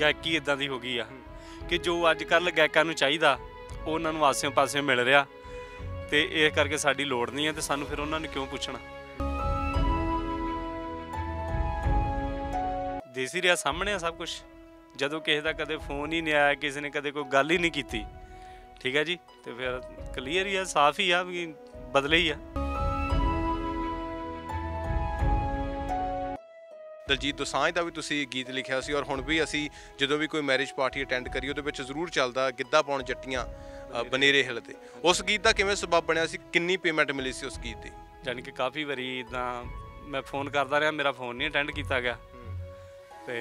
ਗਾਇਕੀ ਇਦਾਂ ਦੀ ਹੋ ਗਈ ਆ ਕਿ ਜੋ ਅੱਜ ਕੱਲ ਗਾਇਕਾਂ ਨੂੰ ਚਾਹੀਦਾ ਉਹਨਾਂ ਨੂੰ ਆਸੇ ਪਾਸੇ ਮਿਲ ਰਿਹਾ ਤੇ ਇਹ ਕਰਕੇ ਸਾਡੀ ਲੋੜ ਨਹੀਂ ਹੈ ਤੇ ਸਾਨੂੰ ਫਿਰ ਉਹਨਾਂ ਨੂੰ ਕਿਉਂ ਪੁੱਛਣਾ ਦੇਸੀ ਰਿਆ ਸਾਹਮਣੇ ਆ ਸਭ ਕੁਝ ਜਦੋਂ ਕਿਸੇ ਦਾ ਕਦੇ ਫੋਨ ਹੀ ਨਹੀਂ ਆਇਆ ਕਿਸੇ ਨੇ ਕਦੇ ਕੋਈ ਗੱਲ ਹੀ ਨਹੀਂ ਕੀਤੀ ਠੀਕ ਹੈ ਜੀ ਤੇ ਫਿਰ ਕਲੀਅਰ ਹੀ ਆ ਸਾਫ਼ ਹੀ ਆ ਬਦਲੇ ਹੀ ਆ ਦਲਜੀਤ ਦੋਸਾਂਝ ਦਾ ਵੀ ਤੁਸੀਂ ਗੀਤ ਲਿਖਿਆ ਸੀ ਔਰ ਹੁਣ ਵੀ ਅਸੀਂ ਜਦੋਂ ਵੀ ਕੋਈ ਮੈਰਿਜ ਪਾਰਟੀ ਅਟੈਂਡ ਕਰੀ ਉਹਦੇ ਵਿੱਚ ਜ਼ਰੂਰ ਚੱਲਦਾ ਗਿੱਧਾ ਪਾਉਣ ਜੱਟੀਆਂ ਬਨੇਰੇ ਹਿਲ ਤੇ ਉਸ ਗੀਤ ਦਾ ਕਿਵੇਂ ਸਬਬ ਬਣਿਆ ਸੀ ਕਿੰਨੀ ਪੇਮੈਂਟ ਮਿਲੀ ਸੀ ਉਸ ਗੀਤ ਦੀ ਜਾਨੀ ਕਿ ਕਾਫੀ ਵਾਰੀ ਇਦਾਂ ਮੈਂ ਫੋਨ ਕਰਦਾ ਰਿਹਾ ਮੇਰਾ ਫੋਨ ਨਹੀਂ ਅਟੈਂਡ ਕੀਤਾ ਗਿਆ ਤੇ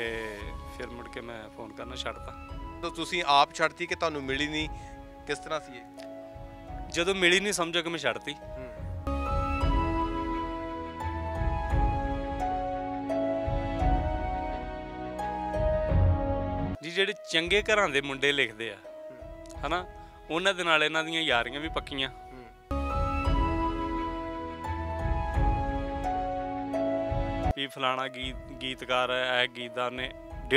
ਫਿਰ ਮੁੜ ਕੇ ਮੈਂ ਫੋਨ ਕਰਨਾ ਛੱਡਤਾ ਤਾਂ ਤੁਸੀਂ ਆਪ ਛੱਡਤੀ ਕਿ ਤੁਹਾਨੂੰ ਮਿਲੀ ਨਹੀਂ ਕਿਸ ਤਰ੍ਹਾਂ ਸੀ ਇਹ ਜਦੋਂ ਮਿਲੀ ਨਹੀਂ ਸਮਝੋ ਕਿ ਮੈਂ ਛੱਡਤੀ ਜਿਹੜੇ ਚੰਗੇ ਘਰਾਂ ਦੇ ਮੁੰਡੇ ਲਿਖਦੇ ਆ ਹਨਾ ਉਹਨਾਂ ਦੇ ਨਾਲ ਇਹਨਾਂ ਦੀਆਂ ਯਾਰੀਆਂ ਵੀ ਪੱਕੀਆਂ ਵੀ ਫਲਾਣਾ ਗੀਤ ਗੀਤਕਾਰ ਹੈ ਇਹ ਗੀਤਾਂ ਨੇ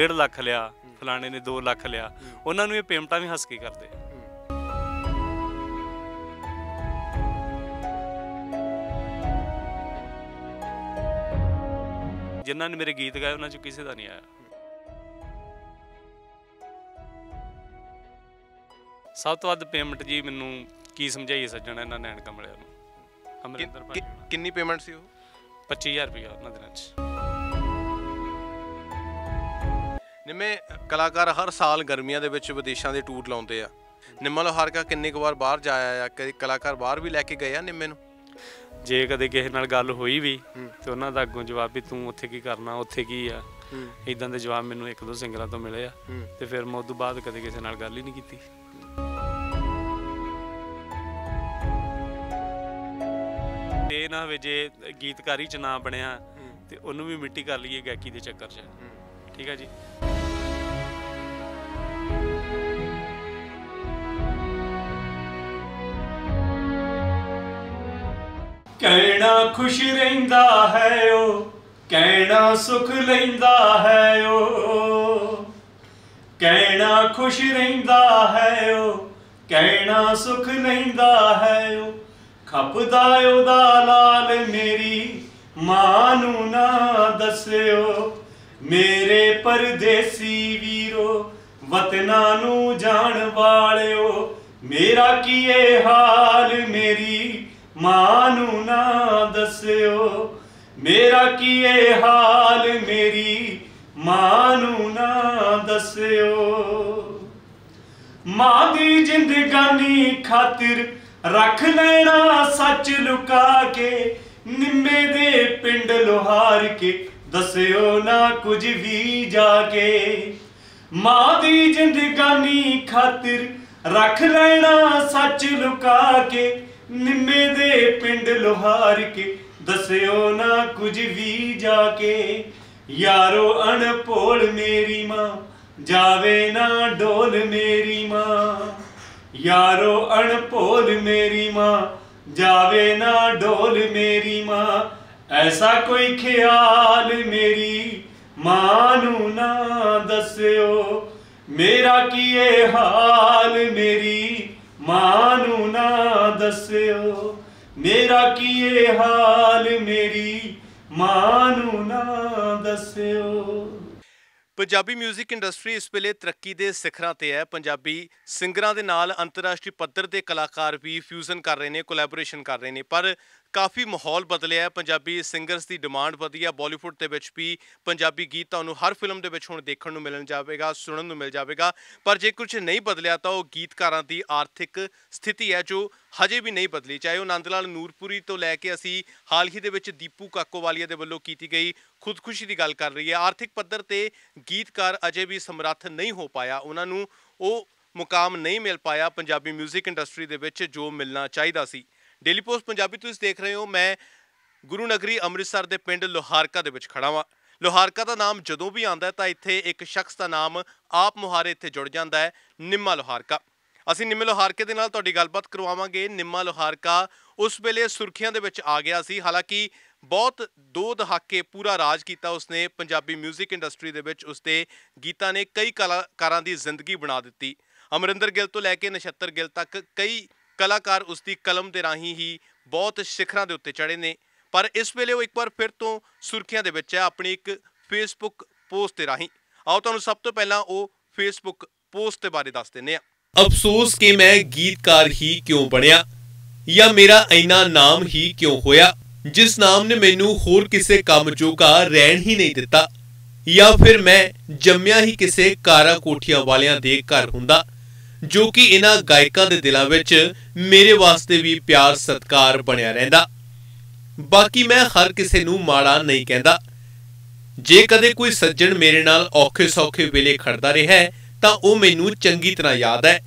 1.5 ਲੱਖ ਲਿਆ ਫਲਾਣੇ ਨੇ 2 ਲੱਖ ਲਿਆ ਉਹਨਾਂ ਨੂੰ ਇਹ ਪੇਮੈਂਟਾਂ ਵੀ ਹੱਸ ਕੇ ਕਰਦੇ ਆ ਜਿਨ੍ਹਾਂ ਨੇ ਮੇਰੇ ਗੀਤ ਗਾਏ ਉਹਨਾਂ ਚੋਂ ਕਿਸੇ ਦਾ ਨਹੀਂ ਆਇਆ ਸਭ ਤੋਂ ਵੱਧ ਪੇਮੈਂਟ ਜੀ ਮੈਨੂੰ ਕੀ ਸਮਝਾਈਏ ਸੱਜਣਾ ਇਹਨਾਂ ਨੈਣ ਕਮਲਿਆਂ ਨੂੰ ਅਮਰਿੰਦਰ ਭਾਈ ਕਿੰਨੀ ਪੇਮੈਂਟ ਸੀ ਉਹ 25000 ਰੁਪਏ ਉਹਨਾਂ ਦਿਨਾਂ 'ਚ ਨਿੰਮੇ ਕਲਾਕਾਰ ਹਰ ਸਾਲ ਗਰਮੀਆਂ ਦੇ ਵਿੱਚ ਵਿਦੇਸ਼ਾਂ ਦੇ ਟੂਰ ਲਾਉਂਦੇ ਆ ਨਿੰਮਾ ਕਾ ਕਿੰਨੇ ਕੁ ਵਾਰ ਬਾਹਰ ਜਾਇਆ ਆ ਕਦੇ ਕਲਾਕਾਰ ਬਾਹਰ ਵੀ ਲੈ ਕੇ ਗਏ ਆ ਨਿੰਮੇ ਨੂੰ ਜੇ ਕਦੇ ਕਿਸੇ ਨਾਲ ਗੱਲ ਹੋਈ ਵੀ ਤੇ ਉਹਨਾਂ ਦਾ ਅੱਗੋਂ ਜਵਾਬ ਵੀ ਤੂੰ ਉੱਥੇ ਕੀ ਕਰਨਾ ਉੱਥੇ ਕੀ ਆ ਇਦਾਂ ਦੇ ਜਵਾਬ ਮੈਨੂੰ ਇੱਕ ਦੋ ਸਿੰਗਰਾਂ ਤੋਂ ਮਿਲੇ ਆ ਤੇ ਫਿਰ ਮੈਂ ਉਸ ਤੋਂ ਬਾਅਦ ਕਦੇ ਕਿਸੇ ਨਾਲ ਗੱਲ ਹੀ ਨਹੀਂ ਕੀਤੀ ਨਾ ਹੋਵੇ ਜੇ ਗੀਤਕਾਰੀ ਚ ਨਾ ਬਣਿਆ ਤੇ ਉਹਨੂੰ ਵੀ ਮਿੱਟੀ ਕਰ ਲਈਏ ਗਾਇਕੀ ਦੇ ਚੱਕਰ 'ਚ ਠੀਕ ਹੈ ਜੀ ਕਹਿਣਾ ਖੁਸ਼ ਰਹਿੰਦਾ ਹੈ ਉਹ ਕਹਿਣਾ ਸੁਖ ਲੈਂਦਾ ਹੈ ਉਹ ਕਹਿਣਾ ਖੁਸ਼ ਰਹਿੰਦਾ ਹੈ ਉਹ ਕਹਿਣਾ ਸੁਖ ਲੈਂਦਾ ਹੈ ਉਹ ਖਪਦਾ ਉਹਦਾ ਲਾਲ ਮੇਰੀ ਮਾਂ ਨੂੰ ਨਾ ਦੱਸਿਓ ਮੇਰੇ ਪਰਦੇਸੀ ਵੀਰੋ ਵਤਨਾ ਨੂੰ ਜਾਣ ਵਾਲਿਓ ਮੇਰਾ ਕੀ ਇਹ ਹਾਲ ਮੇਰੀ ਮਾਂ ਨੂੰ ਨਾ ਦੱਸਿਓ ਮੇਰਾ ਕੀ ਇਹ ਹਾਲ ਮੇਰੀ ਮਾਂ ਨੂੰ ਨਾ ਦੱਸਿਓ ਮਾਂ ਦੀ ਜ਼ਿੰਦਗਾਨੀ ਖਾਤਰ ਰੱਖ ਲੈਣਾ ਸੱਚ ਲੁਕਾ ਕੇ ਨਿੰਮੇ ਦੇ ਪਿੰਡ ਲੋਹਾਰ ਕੇ ਦੱਸਿਓ ਨਾ ਕੁਝ ਵੀ ਜਾ ਕੇ ਮਾਂ ਦੀ ਜ਼ਿੰਦਗਾਨੀ ਖਾਤਰ ਰੱਖ ਲੈਣਾ ਸੱਚ ਲੁਕਾ ਕੇ ਨਿੰਮੇ ਦੇ ਪਿੰਡ ਲੋਹਾਰ ਕੇ ਦੱਸਿਓ ਨਾ ਕੁਝ ਵੀ ਜਾ ਕੇ ਯਾਰੋ ਅਣਪੋਲ ਮੇਰੀ ਮਾਂ ਜਾਵੇ ਨਾ ਡੋਲ ਮੇਰੀ ਮਾਂ ਯਾਰੋ ਅਣਭੋਲ ਮੇਰੀ ਮਾਂ ਜਾਵੇ ਨਾ ਢੋਲ ਮੇਰੀ ਮਾਂ ਐਸਾ ਕੋਈ ਖਿਆਲ ਮੇਰੀ ਮਾਂ ਨੂੰ ਨਾ ਦੱਸਿਓ ਮੇਰਾ ਕੀ ਏ ਹਾਲ ਮੇਰੀ ਮਾਂ ਨੂੰ ਨਾ ਦੱਸਿਓ ਮੇਰਾ ਕੀ ਏ ਹਾਲ ਮੇਰੀ ਮਾਂ ਨੂੰ ਨਾ ਦੱਸਿਓ ਪੰਜਾਬੀ 뮤직 ਇੰਡਸਟਰੀ ਇਸ ਵੇਲੇ ਤਰੱਕੀ ਦੇ ਸਿਖਰਾਂ ਤੇ ਹੈ ਪੰਜਾਬੀ ਸਿੰਗਰਾਂ ਦੇ ਨਾਲ ਅੰਤਰਰਾਸ਼ਟਰੀ ਪੱਧਰ ਦੇ ਕਲਾਕਾਰ ਵੀ ਫਿਊਜ਼ਨ ਕਰ ਰਹੇ ਨੇ ਕੋਲੈਬੋਰੇਸ਼ਨ ਕਰ ਰਹੇ ਨੇ ਪਰ ਕਾਫੀ ਮਾਹੌਲ ਬਦਲਿਆ ਹੈ ਪੰਜਾਬੀ ਸਿੰਗਰਸ ਦੀ ਡਿਮਾਂਡ ਵਧੀ ਹੈ ਬਾਲੀਵੁੱਡ ਦੇ ਵਿੱਚ ਵੀ ਪੰਜਾਬੀ ਗੀਤ ਤੁਹਾਨੂੰ ਹਰ ਫਿਲਮ ਦੇ ਵਿੱਚ ਹੁਣ ਦੇਖਣ ਨੂੰ ਮਿਲਣ ਜਾਵੇਗਾ ਸੁਣਨ ਨੂੰ ਮਿਲ ਜਾਵੇਗਾ ਪਰ ਜੇ ਕੁਝ ਨਹੀਂ ਬਦਲਿਆ ਤਾਂ ਉਹ ਗੀਤਕਾਰਾਂ ਦੀ ਆਰਥਿਕ ਸਥਿਤੀ ਹੈ ਜੋ ਹਜੇ ਵੀ ਨਹੀਂ ਬਦਲੀ ਚਾਹੇ ਉਹ ਲਾਲ ਨੂਰਪੁਰੀ ਤੋਂ ਲੈ ਕੇ ਅਸੀਂ ਹਾਲ ਹੀ ਦੇ ਵਿੱਚ ਦੀਪੂ ਕਾਕੋਵਾਲੀਆ ਦੇ ਵੱਲੋਂ ਕੀਤੀ ਗਈ ਖੁਦਕੁਸ਼ੀ ਦੀ ਗੱਲ ਕਰ ਰਹੀ ਹੈ ਆਰਥਿਕ ਪੱਧਰ ਤੇ ਗੀਤਕਾਰ ਅਜੇ ਵੀ ਸਮਰੱਥ ਨਹੀਂ ਹੋ ਪਾਇਆ ਉਹਨਾਂ ਨੂੰ ਉਹ ਮੁਕਾਮ ਨਹੀਂ ਮਿਲ ਪਾਇਆ ਪੰਜਾਬੀ 뮤직 ਇੰਡਸਟਰੀ ਦੇ ਵਿੱਚ ਜੋ ਮਿਲਣਾ ਚਾਹੀਦਾ ਸੀ ਡੇਲੀ ਪੋਸਟ ਪੰਜਾਬੀ ਤੁਸੀਂ ਦੇਖ ਰਹੇ ਹੋ ਮੈਂ ਗੁਰੂ ਨਗਰੀ ਅੰਮ੍ਰਿਤਸਰ ਦੇ ਪਿੰਡ ਲੋਹਾਰਕਾ ਦੇ ਵਿੱਚ ਖੜਾ ਹਾਂ ਲੋਹਾਰਕਾ ਦਾ ਨਾਮ ਜਦੋਂ ਵੀ ਆਉਂਦਾ ਤਾਂ ਇੱਥੇ ਇੱਕ ਸ਼ਖਸ ਦਾ ਨਾਮ ਆਪ ਮੁਹਾਰੇ ਇੱਥੇ ਜੁੜ ਜਾਂਦਾ ਹੈ ਨਿੰਮਾ ਲੋਹਾਰਕਾ ਅਸੀਂ ਨਿੰਮਾ ਲੋਹਾਰਕੇ ਦੇ ਨਾਲ ਤੁਹਾਡੀ ਗੱਲਬਾਤ ਕਰਵਾਵਾਂਗੇ ਨਿੰਮਾ ਲੋਹਾਰਕਾ ਉਸ ਵੇਲੇ ਸੁਰਖੀਆਂ ਦੇ ਵਿੱਚ ਆ ਗਿਆ ਸੀ ਹਾਲਾਂਕਿ ਬਹੁਤ ਦੋ ਦਹਾਕੇ ਪੂਰਾ ਰਾਜ ਕੀਤਾ ਉਸਨੇ ਪੰਜਾਬੀ 뮤직 ਇੰਡਸਟਰੀ ਦੇ ਵਿੱਚ ਉਸਤੇ ਗੀਤਾਂ ਨੇ ਕਈ ਕਲਾਕਾਰਾਂ ਦੀ ਜ਼ਿੰਦਗੀ ਬਣਾ ਦਿੱਤੀ ਅਮਰਿੰਦਰ ਗਿੱਲ ਤੋਂ ਲੈ ਕੇ ਨਛੱਤਰ ਗਿੱਲ ਤੱਕ ਕਈ ਕਲਾਕਾਰ ਉਸਦੀ ਕਲਮ ਦੇ ਰਾਹੀਂ ਹੀ ਬਹੁਤ ਸਿਖਰਾਂ ਦੇ ਉੱਤੇ ਚੜੇ ਨੇ ਪਰ ਇਸ ਵੇਲੇ ਉਹ ਇੱਕ ਵਾਰ ਫਿਰ ਤੋਂ ਸੁਰਖੀਆਂ ਦੇ ਵਿੱਚ ਹੈ ਆਪਣੀ ਇੱਕ ਫੇਸਬੁੱਕ ਪੋਸਟ ਦੇ ਰਾਹੀਂ ਆਓ ਤੁਹਾਨੂੰ ਸਭ ਤੋਂ ਪਹਿਲਾਂ ਉਹ ਫੇਸਬੁੱਕ ਪੋਸਟ ਦੇ ਬਾਰੇ ਦੱਸ ਦਿੰਨੇ ਆ ਅਫਸੋਸ ਕਿ ਮੈਂ ਗੀਤਕਾਰ ਹੀ ਕਿਉਂ ਬਣਿਆ ਜਾਂ ਮੇਰਾ ਇੰਨਾ ਨਾਮ ਹੀ ਕਿਉਂ ਹੋਇਆ ਜਿਸ ਨਾਮ ਨੇ ਮੈਨੂੰ ਹੋਰ ਕਿਸੇ ਕੰਮ ਜੋਗਾ ਰਹਿਣ ਹੀ ਨਹੀਂ ਦਿੱਤਾ ਜਾਂ ਫਿਰ ਮੈਂ ਜੰਮਿਆ ਹੀ ਕਿਸੇ ਕਾਰਾ ਕੋਠੀਆਂ ਵਾਲਿਆਂ ਦੇ ਘਰ ਹੁੰਦਾ ਜੋ ਕਿ ਇਹਨਾਂ ਗਾਇਕਾਂ ਦੇ ਦਿਲਾਂ ਵਿੱਚ ਮੇਰੇ ਵਾਸਤੇ ਵੀ ਪਿਆਰ ਸਤਕਾਰ ਬਣਿਆ ਰਹਿੰਦਾ ਬਾਕੀ ਮੈਂ ਹਰ ਕਿਸੇ ਨੂੰ ਮਾੜਾ ਨਹੀਂ ਕਹਿੰਦਾ ਜੇ ਕਦੇ ਕੋਈ ਸੱਜਣ ਮੇਰੇ ਨਾਲ ਔਖੇ ਸੌਖੇ ਵੇਲੇ ਖੜਦਾ ਰਿਹਾ ਤਾਂ ਉਹ ਮੈਨੂੰ ਚੰਗੀ ਤਰ੍ਹਾਂ ਯਾਦ ਹੈ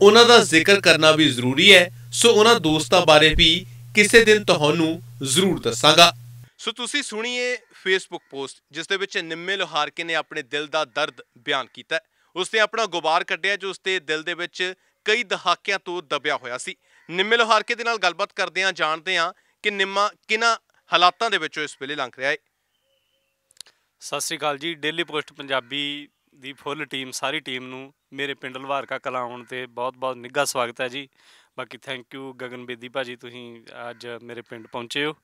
ਉਹਨਾਂ ਦਾ ਜ਼ਿਕਰ ਕਰਨਾ ਵੀ ਜ਼ਰੂਰੀ ਹੈ ਸੋ ਉਹਨਾਂ ਦੋਸਤਾਂ ਬਾਰੇ ਵੀ ਕਿਸੇ ਦਿਨ ਤੁਹਾਨੂੰ ਜ਼ਰੂਰ ਦੱਸਾਂਗਾ ਸੋ ਤੁਸੀਂ ਸੁਣੀਏ ਫੇਸਬੁੱਕ ਪੋਸਟ ਜਿਸ ਦੇ ਵਿੱਚ ਨਿੰਮੇ ਲੋਹਾਰਕੇ ਨੇ ਆਪਣੇ ਦਿਲ ਦਾ ਦਰਦ ਬਿਆਨ ਕੀਤਾ ਉਸ ਨੇ ਆਪਣਾ ਗੁਬਾਰ ਕੱਢਿਆ ਜੋ ਉਸ ਦਿਲ ਦੇ ਵਿੱਚ ਕਈ ਦਹਾਕਿਆਂ ਤੋਂ ਦਬਿਆ ਹੋਇਆ ਸੀ ਨਿੰਮੇ ਲੋਹਾਰਕੇ ਦੇ ਨਾਲ ਗੱਲਬਾਤ ਕਰਦੇ ਹਾਂ ਜਾਣਦੇ ਹਾਂ ਕਿ ਨਿੰਮਾ ਕਿਨਾਂ ਹਾਲਾਤਾਂ ਦੇ ਵਿੱਚੋਂ ਇਸ ਵੇਲੇ ਲੰਘ ਰਿਹਾ ਹੈ ਸਤਿ ਸ੍ਰੀ ਅਕਾਲ ਜੀ ਡੇਲੀ ਪੋਸਟ ਪੰਜਾਬੀ ਦੀ ਫੁੱਲ ਟੀਮ ਸਾਰੀ ਟੀਮ ਨੂੰ ਮੇਰੇ ਪਿੰਡ ਲਵਾਰਕਾ ਕਲਾ ਤੇ ਬਹੁਤ-ਬਹੁਤ ਨਿੱਘਾ ਸਵਾਗਤ ਹੈ ਜੀ ਬਾਕੀ ਥੈਂਕ ਯੂ ਗਗਨ ਬੇਦੀ ਭਾਜੀ ਤੁਸੀਂ ਅੱਜ ਮੇਰੇ ਪਿੰਡ ਪਹੁੰਚੇ ਹੋ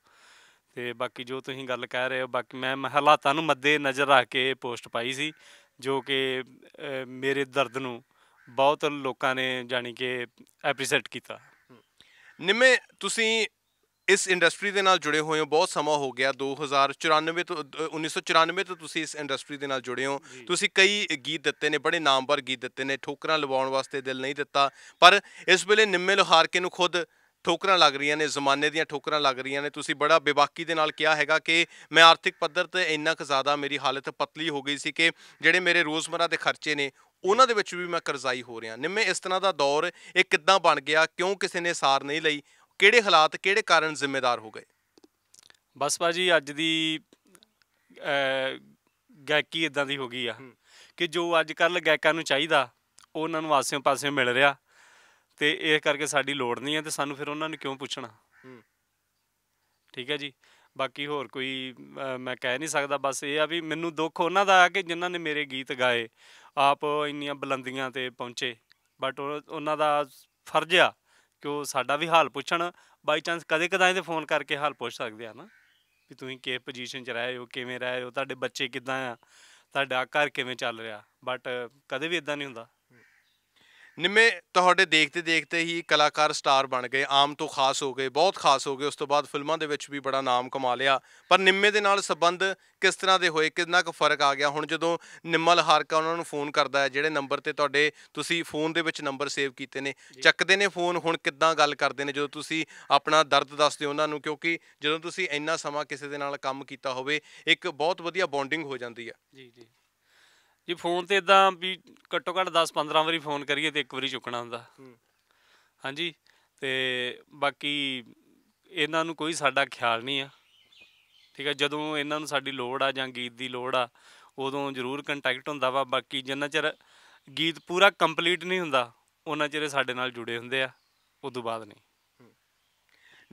ਤੇ ਬਾਕੀ ਜੋ ਤੁਸੀਂ ਗੱਲ ਕਹਿ ਰਹੇ ਹੋ ਬਾਕੀ ਮੈਂ ਮਹਲਾਤਾਂ ਨੂੰ ਮੱਦੇ ਨਜ਼ਰ ਰੱਖ ਕੇ ਪੋਸਟ ਪਾਈ ਸੀ ਜੋ ਕਿ ਮੇਰੇ ਦਰਦ ਨੂੰ ਬਹੁਤ ਲੋਕਾਂ ਨੇ ਜਾਣੀ ਕਿ ਐਪਰੀਸ਼ੀਏਟ ਕੀਤਾ ਨਿਮੇ ਤੁਸੀਂ ਇਸ ਇੰਡਸਟਰੀ ਦੇ ਨਾਲ ਜੁੜੇ ਹੋਏ ਹੋ ਬਹੁਤ ਸਮਾਂ ਹੋ ਗਿਆ 2094 ਤੋਂ 1994 ਤੋਂ ਤੁਸੀਂ ਇਸ ਇੰਡਸਟਰੀ ਦੇ ਨਾਲ ਜੁੜੇ ਹੋ ਤੁਸੀਂ ਕਈ ਗੀਤ ਦਿੱਤੇ ਨੇ ਬੜੇ ਨਾਮਵਰ ਗੀਤ ਦਿੱਤੇ ਨੇ ਠੋਕਰਾਂ ਲਵਾਉਣ ਵਾਸਤੇ ਦਿਲ ਨਹੀਂ ਦਿੱਤਾ ਪਰ ਇਸ ਵੇਲੇ ਨਿੰਮੇ ਲੋਹਾਰਕੇ ਨੂੰ ਖੁਦ ਠੋਕਰਾਂ ਲੱਗ ਰਹੀਆਂ ਨੇ ਜ਼ਮਾਨੇ ਦੀਆਂ ਠੋਕਰਾਂ ਲੱਗ ਰਹੀਆਂ ਨੇ ਤੁਸੀਂ ਬੜਾ ਬੇਬਾਕੀ ਦੇ ਨਾਲ ਕਿਹਾ ਹੈਗਾ ਕਿ ਮੈਂ ਆਰਥਿਕ ਪੱਧਰ ਤੇ ਇੰਨਾ ਕੁ ਜ਼ਿਆਦਾ ਮੇਰੀ ਹਾਲਤ ਪਤਲੀ ਹੋ ਗਈ ਸੀ ਕਿ ਜਿਹੜੇ ਮੇਰੇ ਰੋਜ਼ਮਰਾ ਦੇ ਖਰਚੇ ਨੇ ਉਹਨਾਂ ਦੇ ਵਿੱਚ ਵੀ ਮੈਂ ਕਰਜ਼ਾਈ ਹੋ ਰਿਹਾ ਨਿੰਮੇ ਇਸ ਤਰ੍ਹਾਂ ਦਾ ਦੌਰ ਇਹ ਕਿੱਦਾਂ ਬਣ ਗਿਆ ਕਿਉਂ ਕਿਸੇ ਨੇ ਸਾਰ ਨਹੀਂ ਲਈ ਕਿਹੜੇ ਹਾਲਾਤ ਕਿਹੜੇ ਕਾਰਨ ਜ਼ਿੰਮੇਦਾਰ ਹੋ ਗਏ ਬਸ ਭਾਜੀ ਅੱਜ ਦੀ ਗਾਇਕੀ ਇਦਾਂ ਦੀ ਹੋ ਗਈ ਆ ਕਿ ਜੋ ਅੱਜ ਕੱਲ ਗਾਇਕਾਂ ਨੂੰ ਚਾਹੀਦਾ ਉਹਨਾਂ ਨੂੰ ਆਸੇ ਪਾਸੇ ਮਿਲ ਰਿਹਾ ਤੇ ਇਹ ਕਰਕੇ ਸਾਡੀ ਲੋੜ ਨਹੀਂ ਹੈ ਤੇ ਸਾਨੂੰ ਫਿਰ ਉਹਨਾਂ ਨੂੰ ਕਿਉਂ ਪੁੱਛਣਾ ਠੀਕ ਹੈ ਜੀ ਬਾਕੀ ਹੋਰ ਕੋਈ ਮੈਂ ਕਹਿ ਨਹੀਂ ਸਕਦਾ ਬਸ ਇਹ ਆ ਵੀ ਮੈਨੂੰ ਦੁੱਖ ਉਹਨਾਂ ਦਾ ਆ ਕਿ ਜਿਨ੍ਹਾਂ ਨੇ ਮੇਰੇ ਗੀਤ ਗਾਏ ਆਪ ਇੰਨੀਆਂ ਬੁਲੰਦੀਆਂ ਤੇ ਪਹੁੰਚੇ ਬਟ ਉਹਨਾਂ ਦਾ ਫਰਜ਼ ਆ ਕਿ ਉਹ ਸਾਡਾ ਵੀ ਹਾਲ ਪੁੱਛਣ ਬਾਈ ਚਾਂਸ ਕਦੇ ਕਦਾਂ ਤੇ ਫੋਨ ਕਰਕੇ ਹਾਲ ਪੁੱਛ ਸਕਦੇ ਆ ਨਾ ਵੀ ਤੁਸੀਂ ਕਿਸ ਪੋਜੀਸ਼ਨ 'ਚ ਰਹੇ ਹੋ ਕਿਵੇਂ ਰਹੇ ਹੋ ਤੁਹਾਡੇ ਬੱਚੇ ਕਿਦਾਂ ਆ ਤੁਹਾਡਾ ਘਰ ਕਿਵੇਂ ਚੱਲ ਰਿਹਾ ਬਟ ਕਦੇ ਵੀ ਇਦਾਂ ਨਹੀਂ ਹੁੰਦਾ ਨਿੰਮੇ ਤੁਹਾਡੇ ਦੇਖਦੇ ਦੇਖਦੇ ਹੀ ਕਲਾਕਾਰ ਸਟਾਰ ਬਣ ਗਏ ਆਮ ਤੋਂ ਖਾਸ ਹੋ ਗਏ ਬਹੁਤ ਖਾਸ ਹੋ ਗਏ ਉਸ ਤੋਂ ਬਾਅਦ ਫਿਲਮਾਂ ਦੇ ਵਿੱਚ ਵੀ ਬੜਾ ਨਾਮ ਕਮਾ ਲਿਆ ਪਰ ਨਿੰਮੇ ਦੇ ਨਾਲ ਸੰਬੰਧ ਕਿਸ ਤਰ੍ਹਾਂ ਦੇ ਹੋਏ ਕਿੰਨਾ ਕੁ ਫਰਕ ਆ ਗਿਆ ਹੁਣ ਜਦੋਂ ਨਿੰਮਲ ਹਾਰਕਾ ਉਹਨਾਂ ਨੂੰ ਫੋਨ ਕਰਦਾ ਹੈ ਜਿਹੜੇ ਨੰਬਰ ਤੇ ਤੁਹਾਡੇ ਤੁਸੀਂ ਫੋਨ ਦੇ ਵਿੱਚ ਨੰਬਰ ਸੇਵ ਕੀਤੇ ਨੇ ਚੱਕਦੇ ਨੇ ਫੋਨ ਹੁਣ ਕਿੱਦਾਂ ਗੱਲ ਕਰਦੇ ਨੇ ਜਦੋਂ ਤੁਸੀਂ ਆਪਣਾ ਦਰਦ ਦੱਸਦੇ ਉਹਨਾਂ ਨੂੰ ਕਿਉਂਕਿ ਜਦੋਂ ਤੁਸੀਂ ਇੰਨਾ ਸਮਾਂ ਕਿਸੇ ਦੇ ਨਾਲ ਕੰਮ ਕੀਤਾ ਹੋਵੇ ਇੱਕ ਬਹੁਤ ਵਧੀਆ ਬੌਂਡਿੰਗ ਹੋ ਜਾਂਦੀ ਹੈ ਜੀ ਜੀ ਜੇ ਫੋਨ ਤੇ ਇਦਾਂ ਵੀ ਘੱਟੋ ਘੱਟ 10-15 ਵਾਰੀ ਫੋਨ ਕਰੀਏ ਤੇ ਇੱਕ ਵਾਰੀ ਚੁੱਕਣਾ ਹੁੰਦਾ ਹਾਂਜੀ ਤੇ ਬਾਕੀ ਇਹਨਾਂ ਨੂੰ ਕੋਈ ਸਾਡਾ ਖਿਆਲ ਨਹੀਂ ਆ ਠੀਕ ਆ ਜਦੋਂ ਇਹਨਾਂ ਨੂੰ ਸਾਡੀ ਲੋੜ ਆ ਜਾਂ ਗੀਤ ਦੀ ਲੋੜ ਆ ਉਦੋਂ ਜ਼ਰੂਰ ਕੰਟੈਕਟ ਹੁੰਦਾ ਵਾ ਬਾਕੀ ਜਿੰਨਾ ਚਿਰ ਗੀਤ ਪੂਰਾ ਕੰਪਲੀਟ ਨਹੀਂ ਹੁੰਦਾ ਉਹਨਾਂ ਚਿਰ ਸਾਡੇ ਨਾਲ ਜੁੜੇ ਹੁੰਦੇ ਆ ਉਸ ਤੋਂ ਬਾਅਦ ਨਹੀਂ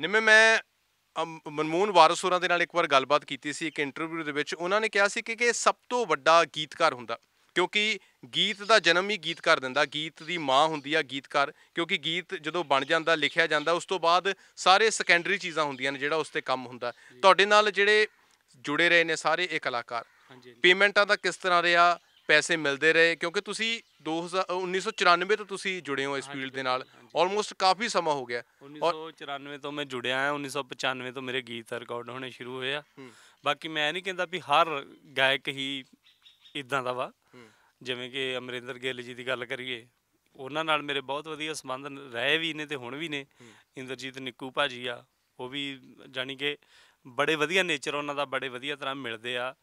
ਨਿੰਮੇ ਮੈਂ ਮਨਮੋਹਨ ਵਾਰਿਸ ਹੋਰਾਂ ਦੇ ਨਾਲ ਇੱਕ ਵਾਰ ਗੱਲਬਾਤ ਕੀਤੀ ਸੀ ਇੱਕ ਇੰਟਰਵਿਊ ਦੇ ਵਿੱਚ ਉਹਨਾਂ ਨੇ ਕਿਹਾ ਸੀ ਕਿ ਇਹ ਸਭ ਤੋਂ ਵੱਡਾ ਗੀਤਕਾਰ ਹੁੰਦਾ ਕਿਉਂਕਿ ਗੀਤ ਦਾ ਜਨਮ ਹੀ ਗੀਤਕਾਰ ਦਿੰਦਾ ਗੀਤ ਦੀ ਮਾਂ ਹੁੰਦੀ ਆ ਗੀਤਕਾਰ ਕਿਉਂਕਿ ਗੀਤ ਜਦੋਂ ਬਣ ਜਾਂਦਾ ਲਿਖਿਆ ਜਾਂਦਾ ਉਸ ਤੋਂ ਬਾਅਦ ਸਾਰੇ ਸੈਕੰਡਰੀ ਚੀਜ਼ਾਂ ਹੁੰਦੀਆਂ ਨੇ ਜਿਹੜਾ ਉਸ ਤੇ ਕੰਮ ਹੁੰਦਾ ਤੁਹਾਡੇ ਨਾਲ ਜਿਹੜੇ ਜੁੜੇ ਰਹੇ ਨੇ ਸਾਰੇ ਇਹ ਕਲਾਕਾਰ ਪੇਮੈਂਟਾਂ ਦਾ ਕਿਸ ਤਰ੍ਹਾਂ ਰਿਹਾ ਪੈਸੇ ਮਿਲਦੇ ਰਹੇ ਕਿਉਂਕਿ ਤੁਸੀਂ 1994 ਤੋਂ ਤੁਸੀਂ ਜੁੜੇ ਹੋ ਇਸ ਫੀਲਡ ਦੇ ਨਾਲ ਆਲਮੋਸਟ ਕਾਫੀ ਸਮਾਂ ਹੋ ਗਿਆ 1994 ਤੋਂ ਮੈਂ ਜੁੜਿਆ ਹਾਂ 1995 ਤੋਂ ਮੇਰੇ ਗੀਤ ਰਿਕਾਰਡ ਹੋਣੇ ਸ਼ੁਰੂ ਹੋਏ ਆ ਬਾਕੀ ਮੈਂ ਨਹੀਂ ਕਹਿੰਦਾ ਵੀ ਹਰ ਗਾਇਕ ਹੀ ਇਦਾਂ ਦਾ ਵਾ ਜਿਵੇਂ ਕਿ ਅਮਰਿੰਦਰ ਗਿੱਲ ਜੀ ਦੀ ਗੱਲ ਕਰੀਏ ਉਹਨਾਂ ਨਾਲ ਮੇਰੇ ਬਹੁਤ ਵਧੀਆ ਸੰਬੰਧ ਰਹੇ ਵੀ ਨੇ ਤੇ ਹੁਣ ਵੀ ਨੇ ਇੰਦਰਜੀਤ ਨਿੱਕੂ ਭਾਜੀ ਆ ਉਹ ਵੀ ਜਾਨੀ ਕਿ ਬੜੇ ਵਧੀਆ ਨੇਚਰ ਉਹਨਾਂ ਦਾ ਬੜੇ ਵਧੀਆ ਤਰ੍ਹਾਂ ਮਿਲਦੇ ਆ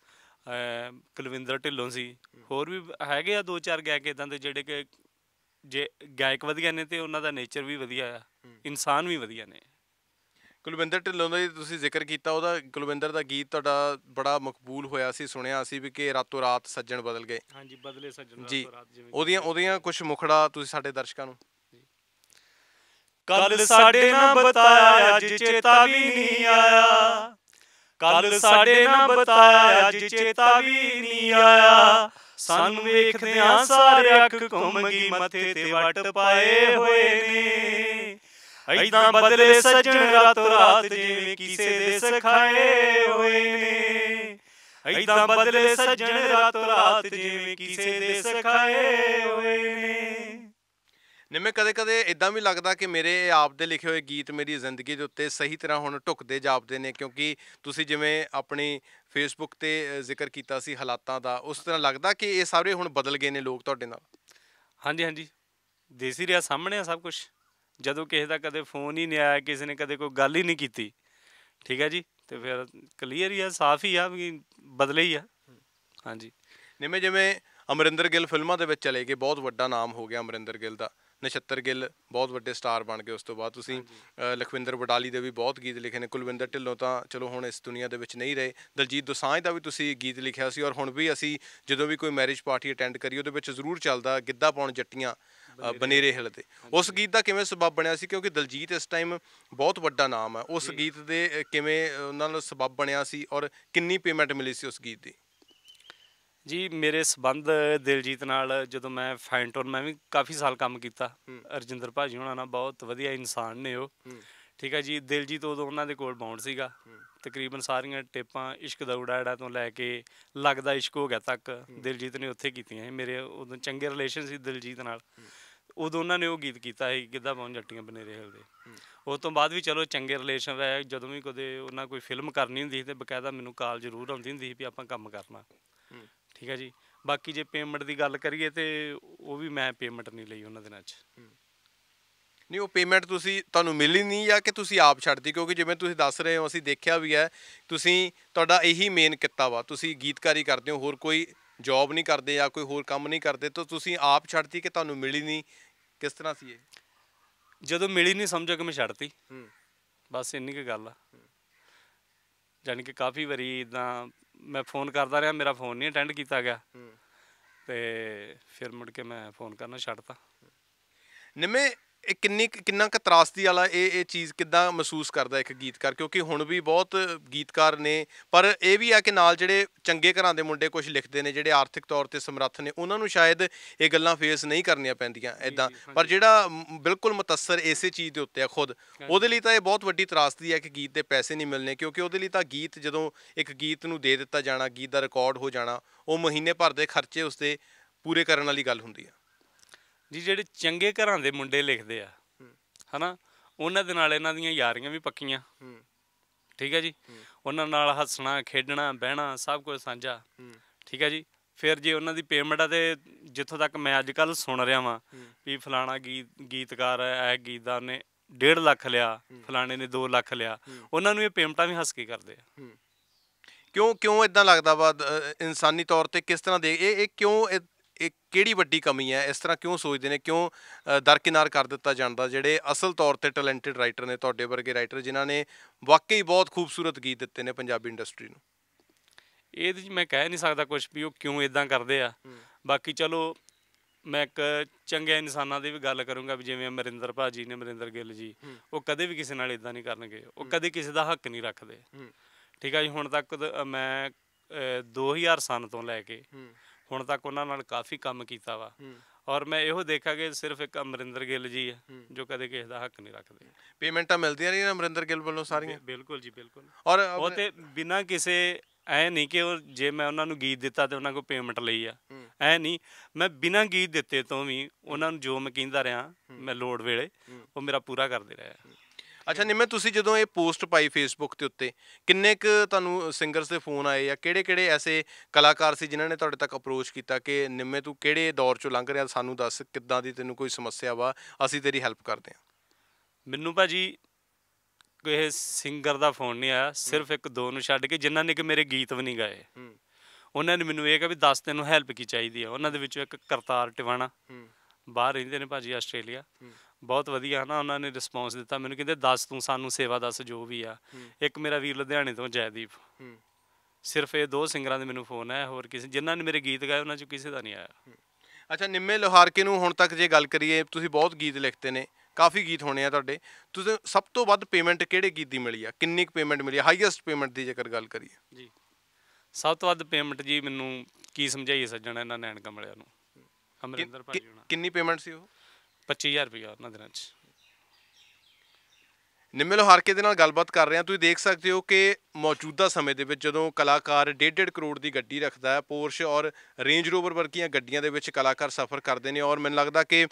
ਕੁਲਵਿੰਦਰ ਢਿੱਲੋਂ ਸੀ ਹੋਰ ਵੀ ਹੈਗੇ ਆ ਦੋ ਚਾਰ ਗਾਇਕ ਇਦਾਂ ਦੇ ਜਿਹੜੇ ਕਿ ਜੇ ਗਾਇਕ ਵਧੀਆ ਨੇ ਤੇ ਉਹਨਾਂ ਦਾ ਨੇਚਰ ਵੀ ਵਧੀਆ ਆ ਇਨਸਾਨ ਵੀ ਵਧੀਆ ਨੇ ਕੁਲਵਿੰਦਰ ਢਿੱਲੋਂ ਦਾ ਤੁਸੀਂ ਜ਼ਿਕਰ ਕੀਤਾ ਉਹਦਾ ਕੁਲਵਿੰਦਰ ਦਾ ਗੀਤ ਤੁਹਾਡਾ ਬੜਾ ਮਕਬੂਲ ਹੋਇਆ ਸੀ ਸੁਣਿਆ ਸੀ ਵੀ ਕਿ ਰਾਤੋਂ ਰਾਤ ਸੱਜਣ ਬਦਲ ਗਏ ਹਾਂਜੀ ਬਦਲੇ ਸੱਜਣ ਰਾਤੋਂ ਰਾਤ ਜਿਵੇਂ ਉਹਦੀਆਂ ਉਹਦੀਆਂ ਕੁਝ ਮੁਖੜਾ ਤੁਸੀਂ ਸਾਡੇ ਦਰਸ਼ਕਾਂ ਨੂੰ ਕੱਲ ਸਾਡੇ ਨਾ ਬਤਾਇਆ ਅੱਜ ਚੇਤਾ ਵੀ ਨਹੀਂ ਆਇਆ ਕੱਲ ਸਾਡੇ ਨਾ ਬਤਾਇਆ ਅੱਜ ਚੇਤਾ ਵੀ ਨਹੀਂ ਆਇਆ ਸਾਨੂੰ ਵੇਖਦਿਆਂ ਸਾਰੇ ਅੱਖ ਘੁੰਮ ਗਈ ਮੱਥੇ ਤੇ ਵਟ ਪਾਏ ਹੋਏ ਨੇ ਐਦਾਂ ਬਦਲੇ ਸੱਜਣ ਰਾਤ ਰਾਤ ਜਿਵੇਂ ਕਿਸੇ ਦੇ ਸਖਾਏ ਹੋਏ ਨੇ ਐਦਾਂ ਬਦਲੇ ਸੱਜਣ ਰਾਤ ਰਾਤ ਜਿਵੇਂ ਕਿਸੇ ਦੇ ਸਖਾਏ ਹੋਏ ਨੇ ਨਿਮੇ ਕਦੇ-ਕਦੇ ਇਦਾਂ ਵੀ ਲੱਗਦਾ ਕਿ ਮੇਰੇ ਆਪ ਦੇ ਲਿਖੇ ਹੋਏ ਗੀਤ ਮੇਰੀ ਜ਼ਿੰਦਗੀ ਦੇ ਉੱਤੇ ਸਹੀ ਤਰ੍ਹਾਂ ਹੁਣ ਟੁੱਕਦੇ ਜਾਪਦੇ ਨੇ ਕਿਉਂਕਿ ਤੁਸੀਂ ਜਿਵੇਂ ਆਪਣੀ ਫੇਸਬੁੱਕ ਤੇ ਜ਼ਿਕਰ ਕੀਤਾ ਸੀ ਹਾਲਾਤਾਂ ਦਾ ਉਸ ਤਰ੍ਹਾਂ ਲੱਗਦਾ ਕਿ ਇਹ ਸਾਰੇ ਹੁਣ ਬਦਲ ਗਏ ਨੇ ਲੋਕ ਤੁਹਾਡੇ ਨਾਲ ਹਾਂਜੀ ਹਾਂਜੀ ਦੇਸੀ ਰਿਆ ਸਾਹਮਣੇ ਆ ਸਭ ਕੁਝ ਜਦੋਂ ਕਿਸੇ ਦਾ ਕਦੇ ਫੋਨ ਹੀ ਨਹੀਂ ਆਇਆ ਕਿਸੇ ਨੇ ਕਦੇ ਕੋਈ ਗੱਲ ਹੀ ਨਹੀਂ ਕੀਤੀ ਠੀਕ ਹੈ ਜੀ ਤੇ ਫਿਰ ਕਲੀਅਰ ਹੀ ਆ ਸਾਫ਼ ਹੀ ਆ ਬਦਲੇ ਹੀ ਆ ਹਾਂਜੀ ਨਿਮੇ ਜਿਵੇਂ ਅਮਰਿੰਦਰ ਗਿੱਲ ਫਿਲਮਾਂ ਦੇ ਵਿੱਚ ਚਲੇ ਗਏ ਬਹੁਤ ਵੱਡਾ ਨਾਮ ਹੋ ਗਿਆ ਅਮਰਿੰਦਰ ਗਿੱਲ ਦਾ ਨਛੱਤਰ ਗਿੱਲ ਬਹੁਤ ਵੱਡੇ ਸਟਾਰ ਬਣ ਗਏ ਉਸ ਤੋਂ ਬਾਅਦ ਤੁਸੀਂ ਲਖਵਿੰਦਰ ਬਡਾਲੀ ਦੇ ਵੀ ਬਹੁਤ ਗੀਤ ਲਿਖੇ ਨੇ ਕੁਲਵਿੰਦਰ ਢਿੱਲੋਂ ਤਾਂ ਚਲੋ ਹੁਣ ਇਸ ਦੁਨੀਆ ਦੇ ਵਿੱਚ ਨਹੀਂ ਰਹੇ ਦਲਜੀਤ ਦੋਸਾਂਝ ਦਾ ਵੀ ਤੁਸੀਂ ਗੀਤ ਲਿਖਿਆ ਸੀ ਔਰ ਹੁਣ ਵੀ ਅਸੀਂ ਜਦੋਂ ਵੀ ਕੋਈ ਮੈਰਿਜ ਪਾਰਟੀ ਅਟੈਂਡ ਕਰੀ ਉਹਦੇ ਵਿੱਚ ਜ਼ਰੂਰ ਚੱਲਦਾ ਗਿੱਧਾ ਪਾਉਣ ਜੱਟੀਆਂ ਬਨੇਰੇ ਹਿਲ ਤੇ ਉਸ ਗੀਤ ਦਾ ਕਿਵੇਂ ਸਬਬ ਬਣਿਆ ਸੀ ਕਿਉਂਕਿ ਦਲਜੀਤ ਇਸ ਟਾਈਮ ਬਹੁਤ ਵੱਡਾ ਨਾਮ ਹੈ ਉਸ ਗੀਤ ਦੇ ਕਿਵੇਂ ਉਹਨਾਂ ਨਾਲ ਸਬਬ ਬਣਿਆ ਸੀ ਔਰ ਕਿੰਨੀ ਪੇਮੈਂਟ ਮਿਲੀ ਸੀ ਉਸ ਗੀਤ ਦੀ ਜੀ ਮੇਰੇ ਸਬੰਧ ਦਿਲਜੀਤ ਨਾਲ ਜਦੋਂ ਮੈਂ ਫਾਈਨ ਟੋਨ ਮੈਂ ਵੀ ਕਾਫੀ ਸਾਲ ਕੰਮ ਕੀਤਾ ਅਰਜਿੰਦਰ ਭਾਜੀ ਹੁਣਾਂ ਨਾਲ ਬਹੁਤ ਵਧੀਆ ਇਨਸਾਨ ਨੇ ਉਹ ਠੀਕ ਹੈ ਜੀ ਦਿਲਜੀਤ ਉਦੋਂ ਉਹਨਾਂ ਦੇ ਕੋਲ ਬਾਉਂਡ ਸੀਗਾ ਤਕਰੀਬਨ ਸਾਰੀਆਂ ਟੇਪਾਂ ਇਸ਼ਕ ਦਾ ਉਡਾੜਾ ਤੋਂ ਲੈ ਕੇ ਲੱਗਦਾ ਇਸ਼ਕ ਹੋ ਗਿਆ ਤੱਕ ਦਿਲਜੀਤ ਨੇ ਉੱਥੇ ਕੀਤੀਆਂ ਮੇਰੇ ਉਦੋਂ ਚੰਗੇ ਰਿਲੇਸ਼ਨ ਸੀ ਦਿਲਜੀਤ ਨਾਲ ਉਦੋਂ ਉਹਨਾਂ ਨੇ ਉਹ ਗੀਤ ਕੀਤਾ ਸੀ ਕਿੱਦਾਂ ਬੌਂ ਜੱਟੀਆਂ ਬਨੇਰੇ ਹਿਲਦੇ ਉਸ ਤੋਂ ਬਾਅਦ ਵੀ ਚਲੋ ਚੰਗੇ ਰਿਲੇਸ਼ਨ ਰਹੇ ਜਦੋਂ ਵੀ ਕਦੇ ਉਹਨਾਂ ਕੋਈ ਫਿਲਮ ਕਰਨੀ ਹੁੰਦੀ ਸੀ ਤੇ ਬਕਾਇਦਾ ਮੈਨੂੰ ਕਾਲ ਜ਼ਰੂਰ ਆਉਂਦੀ ਹੁੰਦੀ ਸੀ ਵੀ ਆਪਾਂ ਕੰਮ ਕਰਨਾ ਠੀਕ ਹੈ ਜੀ ਬਾਕੀ ਜੇ ਪੇਮੈਂਟ ਦੀ ਗੱਲ ਕਰੀਏ ਤੇ ਉਹ ਵੀ ਮੈਂ ਪੇਮੈਂਟ ਨਹੀਂ ਲਈ ਉਹਨਾਂ ਦਿਨਾਂ 'ਚ ਨਹੀਂ ਉਹ ਪੇਮੈਂਟ ਤੁਸੀਂ ਤੁਹਾਨੂੰ ਮਿਲੀ ਨਹੀਂ ਜਾਂ ਕਿ ਤੁਸੀਂ ਆਪ ਛੱਡਦੀ ਕਿਉਂਕਿ ਜਿਵੇਂ ਤੁਸੀਂ ਦੱਸ ਰਹੇ ਹੋ ਅਸੀਂ ਦੇਖਿਆ ਵੀ ਹੈ ਤੁਸੀਂ ਤੁਹਾਡਾ ਇਹੀ ਮੇਨ ਕਿੱਤਾ ਵਾ ਤੁਸੀਂ ਗੀਤਕਾਰੀ ਕਰਦੇ ਹੋ ਹੋਰ ਕੋਈ ਜੌਬ ਨਹੀਂ ਕਰਦੇ ਜਾਂ ਕੋਈ ਹੋਰ ਕੰਮ ਨਹੀਂ ਕਰਦੇ ਤਾਂ ਤੁਸੀਂ ਆਪ ਛੱਡਤੀ ਕਿ ਤੁਹਾਨੂੰ ਮਿਲੀ ਨਹੀਂ ਕਿਸ ਤਰ੍ਹਾਂ ਸੀ ਇਹ ਜਦੋਂ ਮਿਲੀ ਨਹੀਂ ਸਮਝੋ ਕਿ ਮੈਂ ਛੱਡਤੀ ਹੂੰ ਬਸ ਇੰਨੀ ਕੁ ਗੱਲ ਆ ਯਾਨੀ ਕਿ ਕਾਫੀ ਵਾਰੀ ਇਦਾਂ ਮੈਂ ਫੋਨ ਕਰਦਾ ਰਿਹਾ ਮੇਰਾ ਫੋਨ ਨਹੀਂ ਅਟੈਂਡ ਕੀਤਾ ਗਿਆ ਤੇ ਫਿਰ ਮੁੜ ਕੇ ਮੈਂ ਫੋਨ ਕਰਨਾ ਛੱਡਤਾ ਨਿਮੇ ਇਹ ਕਿੰਨੀ ਕਿੰਨਾ ਕ ਤਰਾਸਦੀ ਵਾਲਾ ਇਹ ਇਹ ਚੀਜ਼ ਕਿਦਾਂ ਮਹਿਸੂਸ ਕਰਦਾ ਇੱਕ ਗੀਤਕਾਰ ਕਿਉਂਕਿ ਹੁਣ ਵੀ ਬਹੁਤ ਗੀਤਕਾਰ ਨੇ ਪਰ ਇਹ ਵੀ ਆ ਕਿ ਨਾਲ ਜਿਹੜੇ ਚੰਗੇ ਘਰਾਂ ਦੇ ਮੁੰਡੇ ਕੁਝ ਲਿਖਦੇ ਨੇ ਜਿਹੜੇ ਆਰਥਿਕ ਤੌਰ ਤੇ ਸਮਰੱਥ ਨੇ ਉਹਨਾਂ ਨੂੰ ਸ਼ਾਇਦ ਇਹ ਗੱਲਾਂ ਫੇਸ ਨਹੀਂ ਕਰਨੀਆਂ ਪੈਂਦੀਆਂ ਐਦਾਂ ਪਰ ਜਿਹੜਾ ਬਿਲਕੁਲ ਮੁਤਸਰ ਇਸੇ ਚੀਜ਼ ਦੇ ਉੱਤੇ ਆ ਖੁਦ ਉਹਦੇ ਲਈ ਤਾਂ ਇਹ ਬਹੁਤ ਵੱਡੀ ਤਰਾਸਦੀ ਹੈ ਕਿ ਗੀਤ ਦੇ ਪੈਸੇ ਨਹੀਂ ਮਿਲਨੇ ਕਿਉਂਕਿ ਉਹਦੇ ਲਈ ਤਾਂ ਗੀਤ ਜਦੋਂ ਇੱਕ ਗੀਤ ਨੂੰ ਦੇ ਦਿੱਤਾ ਜਾਣਾ ਗੀਤ ਦਾ ਰਿਕਾਰਡ ਹੋ ਜਾਣਾ ਉਹ ਮਹੀਨੇ ਭਰ ਦੇ ਖਰਚੇ ਉਸਦੇ ਪੂਰੇ ਕਰਨ ਵਾਲੀ ਗੱਲ ਹੁੰਦੀ ਹੈ ਜੀ ਜਿਹੜੇ ਚੰਗੇ ਘਰਾਂ ਦੇ ਮੁੰਡੇ ਲਿਖਦੇ ਆ ਹਨਾ ਉਹਨਾਂ ਦੇ ਨਾਲ ਇਹਨਾਂ ਦੀਆਂ ਯਾਰੀਆਂ ਵੀ ਪੱਕੀਆਂ ਠੀਕ ਹੈ ਜੀ ਉਹਨਾਂ ਨਾਲ ਹੱਸਣਾ ਖੇਡਣਾ ਬਹਿਣਾ ਸਭ ਕੁਝ ਸਾਂਝਾ ਠੀਕ ਹੈ ਜੀ ਫਿਰ ਜੇ ਉਹਨਾਂ ਦੀ ਪੇਮੈਂਟ ਆ ਤੇ ਜਿੱਥੋਂ ਤੱਕ ਮੈਂ ਅੱਜ ਕੱਲ ਸੁਣ ਰਿਹਾ ਵਾਂ ਵੀ ਫਲਾਣਾ ਗੀਤ ਗੀਤਕਾਰ ਹੈ ਇਹ ਗੀਤ ਦਾ ਉਹਨੇ 1.5 ਲੱਖ ਲਿਆ ਫਲਾਣੇ ਨੇ 2 ਲੱਖ ਲਿਆ ਉਹਨਾਂ ਨੂੰ ਇਹ ਪੇਮੈਂਟਾਂ ਵੀ ਹੱਸ ਕੇ ਕਰਦੇ ਆ ਕਿਉਂ ਕਿਉਂ ਇਦਾਂ ਲੱਗਦਾ ਵਾ ਇਨਸਾਨੀ ਤੌਰ ਤੇ ਕਿਸ ਤਰ੍ਹਾਂ ਦੇ ਇਹ ਇਹ ਕਿਉਂ ਇਹ ਕਿਹੜੀ ਵੱਡੀ ਕਮੀ ਹੈ ਇਸ ਤਰ੍ਹਾਂ ਕਿਉਂ ਸੋਚਦੇ ਨੇ ਕਿਉਂ ਦਰਕਿਨਾਰ ਕਰ ਦਿੱਤਾ ਜਾਂਦਾ ਜਿਹੜੇ ਅਸਲ ਤੌਰ ਤੇ ਟੈਲੈਂਟਡ ਰਾਈਟਰ ਨੇ ਤੁਹਾਡੇ ਵਰਗੇ ਰਾਈਟਰ ਜਿਨ੍ਹਾਂ ਨੇ ਵਾਕਈ ਬਹੁਤ ਖੂਬਸੂਰਤ ਗੀਤ ਦਿੱਤੇ ਨੇ ਪੰਜਾਬੀ ਇੰਡਸਟਰੀ ਨੂੰ ਇਹ ਮੈਂ ਕਹਿ ਨਹੀਂ ਸਕਦਾ ਕੁਝ ਵੀ ਉਹ ਕਿਉਂ ਇਦਾਂ ਕਰਦੇ ਆ ਬਾਕੀ ਚਲੋ ਮੈਂ ਇੱਕ ਚੰਗੇ ਇਨਸਾਨਾਂ ਦੀ ਵੀ ਗੱਲ ਕਰੂੰਗਾ ਵੀ ਜਿਵੇਂ ਅਮਰਿੰਦਰ ਭਾਜੀ ਨੇ ਅਮਰਿੰਦਰ ਗਿੱਲ ਜੀ ਉਹ ਕਦੇ ਵੀ ਕਿਸੇ ਨਾਲ ਇਦਾਂ ਨਹੀਂ ਕਰਨਗੇ ਉਹ ਕਦੇ ਕਿਸੇ ਦਾ ਹੱਕ ਨਹੀਂ ਰੱਖਦੇ ਠੀਕ ਆ ਜੀ ਹੁਣ ਤੱਕ ਮੈਂ 2000 ਸਨ ਤੋਂ ਲੈ ਕੇ ਹੁਣ ਤੱਕ ਉਹਨਾਂ ਨਾਲ ਕਾਫੀ ਕੰਮ ਕੀਤਾ ਵਾ ਔਰ ਮੈਂ ਇਹੋ ਦੇਖਾ ਕਿ ਸਿਰਫ ਇੱਕ ਅਮਰਿੰਦਰ ਗਿੱਲ ਜੀ ਹੈ ਜੋ ਕਦੇ ਕਿਸੇ ਦਾ ਹੱਕ ਨਹੀਂ ਰੱਖਦੇ ਪੇਮੈਂਟਾਂ ਮਿਲਦੀਆਂ ਰਹੀਆਂ ਅਮਰਿੰਦਰ ਗਿੱਲ ਵੱਲੋਂ ਸਾਰੀਆਂ ਬਿਲਕੁਲ ਜੀ ਬਿਲਕੁਲ ਔਰ ਉਹ ਤੇ ਬਿਨਾ ਕਿਸੇ ਐ ਨਹੀਂ ਕਿ ਉਹ ਜੇ ਮੈਂ ਉਹਨਾਂ ਨੂੰ ਗੀਤ ਦਿੱਤਾ ਤੇ ਉਹਨਾਂ ਕੋਲ ਪੇਮੈਂਟ ਲਈ ਆ ਐ ਨਹੀਂ ਮੈਂ ਬਿਨਾ ਗੀਤ ਦਿੱਤੇ ਤੋਂ ਵੀ ਉਹਨਾਂ ਨੂੰ ਜੋ ਮੈਂ ਕਹਿੰਦਾ ਰਿਆਂ ਮੈਂ ਲੋੜ ਵੇਲੇ ਉਹ ਮੇਰਾ ਪੂਰਾ ਕਰਦੇ ਰਿਹਾ ਅੱਛਾ ਨਿਮੇ ਤੁਸੀਂ ਜਦੋਂ ਇਹ ਪੋਸਟ ਪਾਈ ਫੇਸਬੁੱਕ ਤੇ ਉੱਤੇ ਕਿੰਨੇ ਕ ਤੁਹਾਨੂੰ ਸਿੰਗਰਸ ਦੇ ਫੋਨ ਆਏ ਜਾਂ ਕਿਹੜੇ ਕਿਹੜੇ ਐਸੇ ਕਲਾਕਾਰ ਸੀ ਜਿਨ੍ਹਾਂ ਨੇ ਤੁਹਾਡੇ ਤੱਕ ਅਪਰੋਚ ਕੀਤਾ ਕਿ ਨਿਮੇ ਤੂੰ ਕਿਹੜੇ ਦੌਰ ਚੋਂ ਲੰਘ ਰਿਹਾ ਸਾਨੂੰ ਦੱਸ ਕਿੱਦਾਂ ਦੀ ਤੈਨੂੰ ਕੋਈ ਸਮੱਸਿਆ ਵਾ ਅਸੀਂ ਤੇਰੀ ਹੈਲਪ ਕਰਦੇ ਹਾਂ ਮੈਨੂੰ ਭਾਜੀ ਕੋਈ ਸਿੰਗਰ ਦਾ ਫੋਨ ਨਹੀਂ ਆਇਆ ਸਿਰਫ ਇੱਕ ਦੋ ਨੂੰ ਛੱਡ ਕੇ ਜਿਨ੍ਹਾਂ ਨੇ ਕਿ ਮੇਰੇ ਗੀਤ ਵੀ ਨਹੀਂ ਗਾਏ ਉਹਨਾਂ ਨੇ ਮੈਨੂੰ ਇਹ ਕਿਹਾ ਵੀ ਦੱਸ ਤੈਨੂੰ ਹੈਲਪ ਕੀ ਚਾਹੀਦੀ ਹੈ ਉਹਨਾਂ ਦੇ ਵਿੱਚੋਂ ਇੱਕ ਕਰਤਾਰ ਟਿਵਾਣਾ ਬਾਹਰ ਰਹਿੰਦੇ ਨੇ ਭਾਜੀ ਆਸਟ੍ਰੇਲੀਆ ਬਹੁਤ ਵਧੀਆ ਹਨਾ ਉਹਨਾਂ ਨੇ ਰਿਸਪੌਂਸ ਦਿੱਤਾ ਮੈਨੂੰ ਕਹਿੰਦੇ ਦੱਸ ਤੂੰ ਸਾਨੂੰ ਸੇਵਾ ਦੱਸ ਜੋ ਵੀ ਆ ਇੱਕ ਮੇਰਾ ਵੀਰ ਲੁਧਿਆਣੇ ਤੋਂ ਜੈਦੀਪ ਸਿਰਫ ਇਹ ਦੋ ਸਿੰਗਰਾਂ ਦੇ ਮੈਨੂੰ ਫੋਨ ਆਇਆ ਹੋਰ ਕਿਸੇ ਜਿਨ੍ਹਾਂ ਨੇ ਮੇਰੇ ਗੀਤ ਗਾਏ ਉਹਨਾਂ ਚੋਂ ਕਿਸੇ ਦਾ ਨਹੀਂ ਆਇਆ ਅੱਛਾ ਨਿੰਮੇ ਲੋਹਾਰਕੇ ਨੂੰ ਹੁਣ ਤੱਕ ਜੇ ਗੱਲ ਕਰੀਏ ਤੁਸੀਂ ਬਹੁਤ ਗੀਤ ਲਿਖਤੇ ਨੇ ਕਾਫੀ ਗੀਤ ਹੋਣੇ ਆ ਤੁਹਾਡੇ ਤੁਸੀਂ ਸਭ ਤੋਂ ਵੱਧ ਪੇਮੈਂਟ ਕਿਹੜੇ ਗੀਤ ਦੀ ਮਿਲੀ ਆ ਕਿੰਨੀ ਕੁ ਪੇਮੈਂਟ ਮਿਲੀ ਆ ਹਾਈਐਸਟ ਪੇਮੈਂਟ ਦੀ ਜੇਕਰ ਗੱਲ ਕਰੀਏ ਜੀ ਸਭ ਤੋਂ ਵੱਧ ਪੇਮੈਂਟ ਜੀ ਮੈਨੂੰ ਕੀ ਸਮਝਾਈਏ ਸੱਜਣਾ ਇਹਨਾਂ ਨੈਣ ਕਮਲਿਆਂ ਨੂੰ ਅਮਰਿੰਦਰ ਭਾਜੀ ਹੁਣਾ ਕਿੰਨੀ ਪੇਮੈਂਟ ਸੀ ਉਹ 25000 ਰੁਪਏ ਉਹਨਾਂ ਦਿਨਾਂ 'ਚ ਲੋ ਹਰਕੇ ਦੇ ਨਾਲ ਗੱਲਬਾਤ ਕਰ ਰਹੇ ਹਾਂ ਤੁਸੀਂ ਦੇਖ ਸਕਦੇ ਹੋ ਕਿ ਮੌਜੂਦਾ ਸਮੇਂ ਦੇ ਵਿੱਚ ਜਦੋਂ ਕਲਾਕਾਰ 1.5 ਕਰੋੜ ਦੀ ਗੱਡੀ ਰੱਖਦਾ ਹੈ ਪੋਰਸ਼ ਔਰ ਰੇਂਜ ਰੋਵਰ ਵਰਗੀਆਂ ਗੱਡੀਆਂ ਦੇ ਵਿੱਚ ਕਲਾਕਾਰ ਸਫ਼ਰ ਕਰਦੇ ਨੇ ਔਰ ਮੈਨੂੰ ਲੱਗਦਾ ਕਿ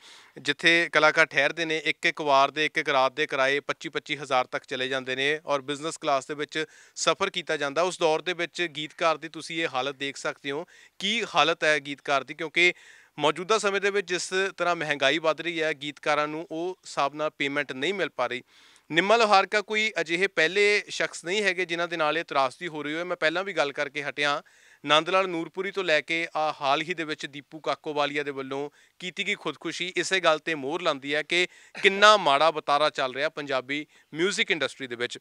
ਜਿੱਥੇ ਕਲਾਕਾਰ ਠਹਿਰਦੇ ਨੇ ਇੱਕ ਇੱਕ ਵਾਰ ਦੇ ਇੱਕ ਇੱਕ ਰਾਤ ਦੇ ਕਿਰਾਏ 25-25 ਹਜ਼ਾਰ ਤੱਕ ਚਲੇ ਜਾਂਦੇ ਨੇ ਔਰ ਬਿਜ਼ਨਸ ਕਲਾਸ ਦੇ ਵਿੱਚ ਸਫ਼ਰ ਕੀਤਾ ਜਾਂਦਾ ਉਸ ਦੌਰ ਦੇ ਵਿੱਚ ਗੀਤਕਾਰ ਦੀ ਤੁਸੀਂ ਇਹ ਹਾਲਤ ਦੇਖ ਸਕਦੇ ਹੋ ਕੀ ਹਾਲਤ ਹੈ ਗੀਤਕਾਰ ਦੀ ਕਿਉਂਕਿ ਮੌਜੂਦਾ ਸਮੇਂ ਦੇ ਵਿੱਚ ਜਿਸ ਤਰ੍ਹਾਂ ਮਹਿੰਗਾਈ ਵੱਧ ਰਹੀ ਹੈ ਗੀਤਕਾਰਾਂ ਨੂੰ ਉਹ ਸਾਬਨਾ ਨਾਲ ਪੇਮੈਂਟ ਨਹੀਂ ਮਿਲ ਪਾ ਰਹੀ ਨਿਮਾ ਲੋਹਾਰਕਾ ਕੋਈ ਅਜਿਹੇ ਪਹਿਲੇ ਸ਼ਖਸ ਨਹੀਂ ਹੈਗੇ ਜਿਨ੍ਹਾਂ ਦੇ ਨਾਲ ਇਹ ਤਰਾਸਦੀ ਹੋ ਰਹੀ ਹੋਵੇ ਮੈਂ ਪਹਿਲਾਂ ਵੀ ਗੱਲ ਕਰਕੇ ਹਟਿਆ ਨੰਦ ਲਾਲ ਨੂਰਪੁਰੀ ਤੋਂ ਲੈ ਕੇ ਆ ਹਾਲ ਹੀ ਦੇ ਵਿੱਚ ਦੀਪੂ ਕਾਕੋਵਾਲੀਆ ਦੇ ਵੱਲੋਂ ਕੀਤੀ ਗਈ ਖੁਦਕੁਸ਼ੀ ਇਸੇ ਗੱਲ ਤੇ ਮੋਹਰ ਲਾਉਂਦੀ ਹੈ ਕਿ ਕਿੰਨਾ ਮਾੜਾ ਬਤਾਰਾ ਚੱਲ ਰਿਹਾ ਪੰਜਾਬੀ 뮤직 ਇੰਡਸਟਰੀ ਦੇ ਵਿੱਚ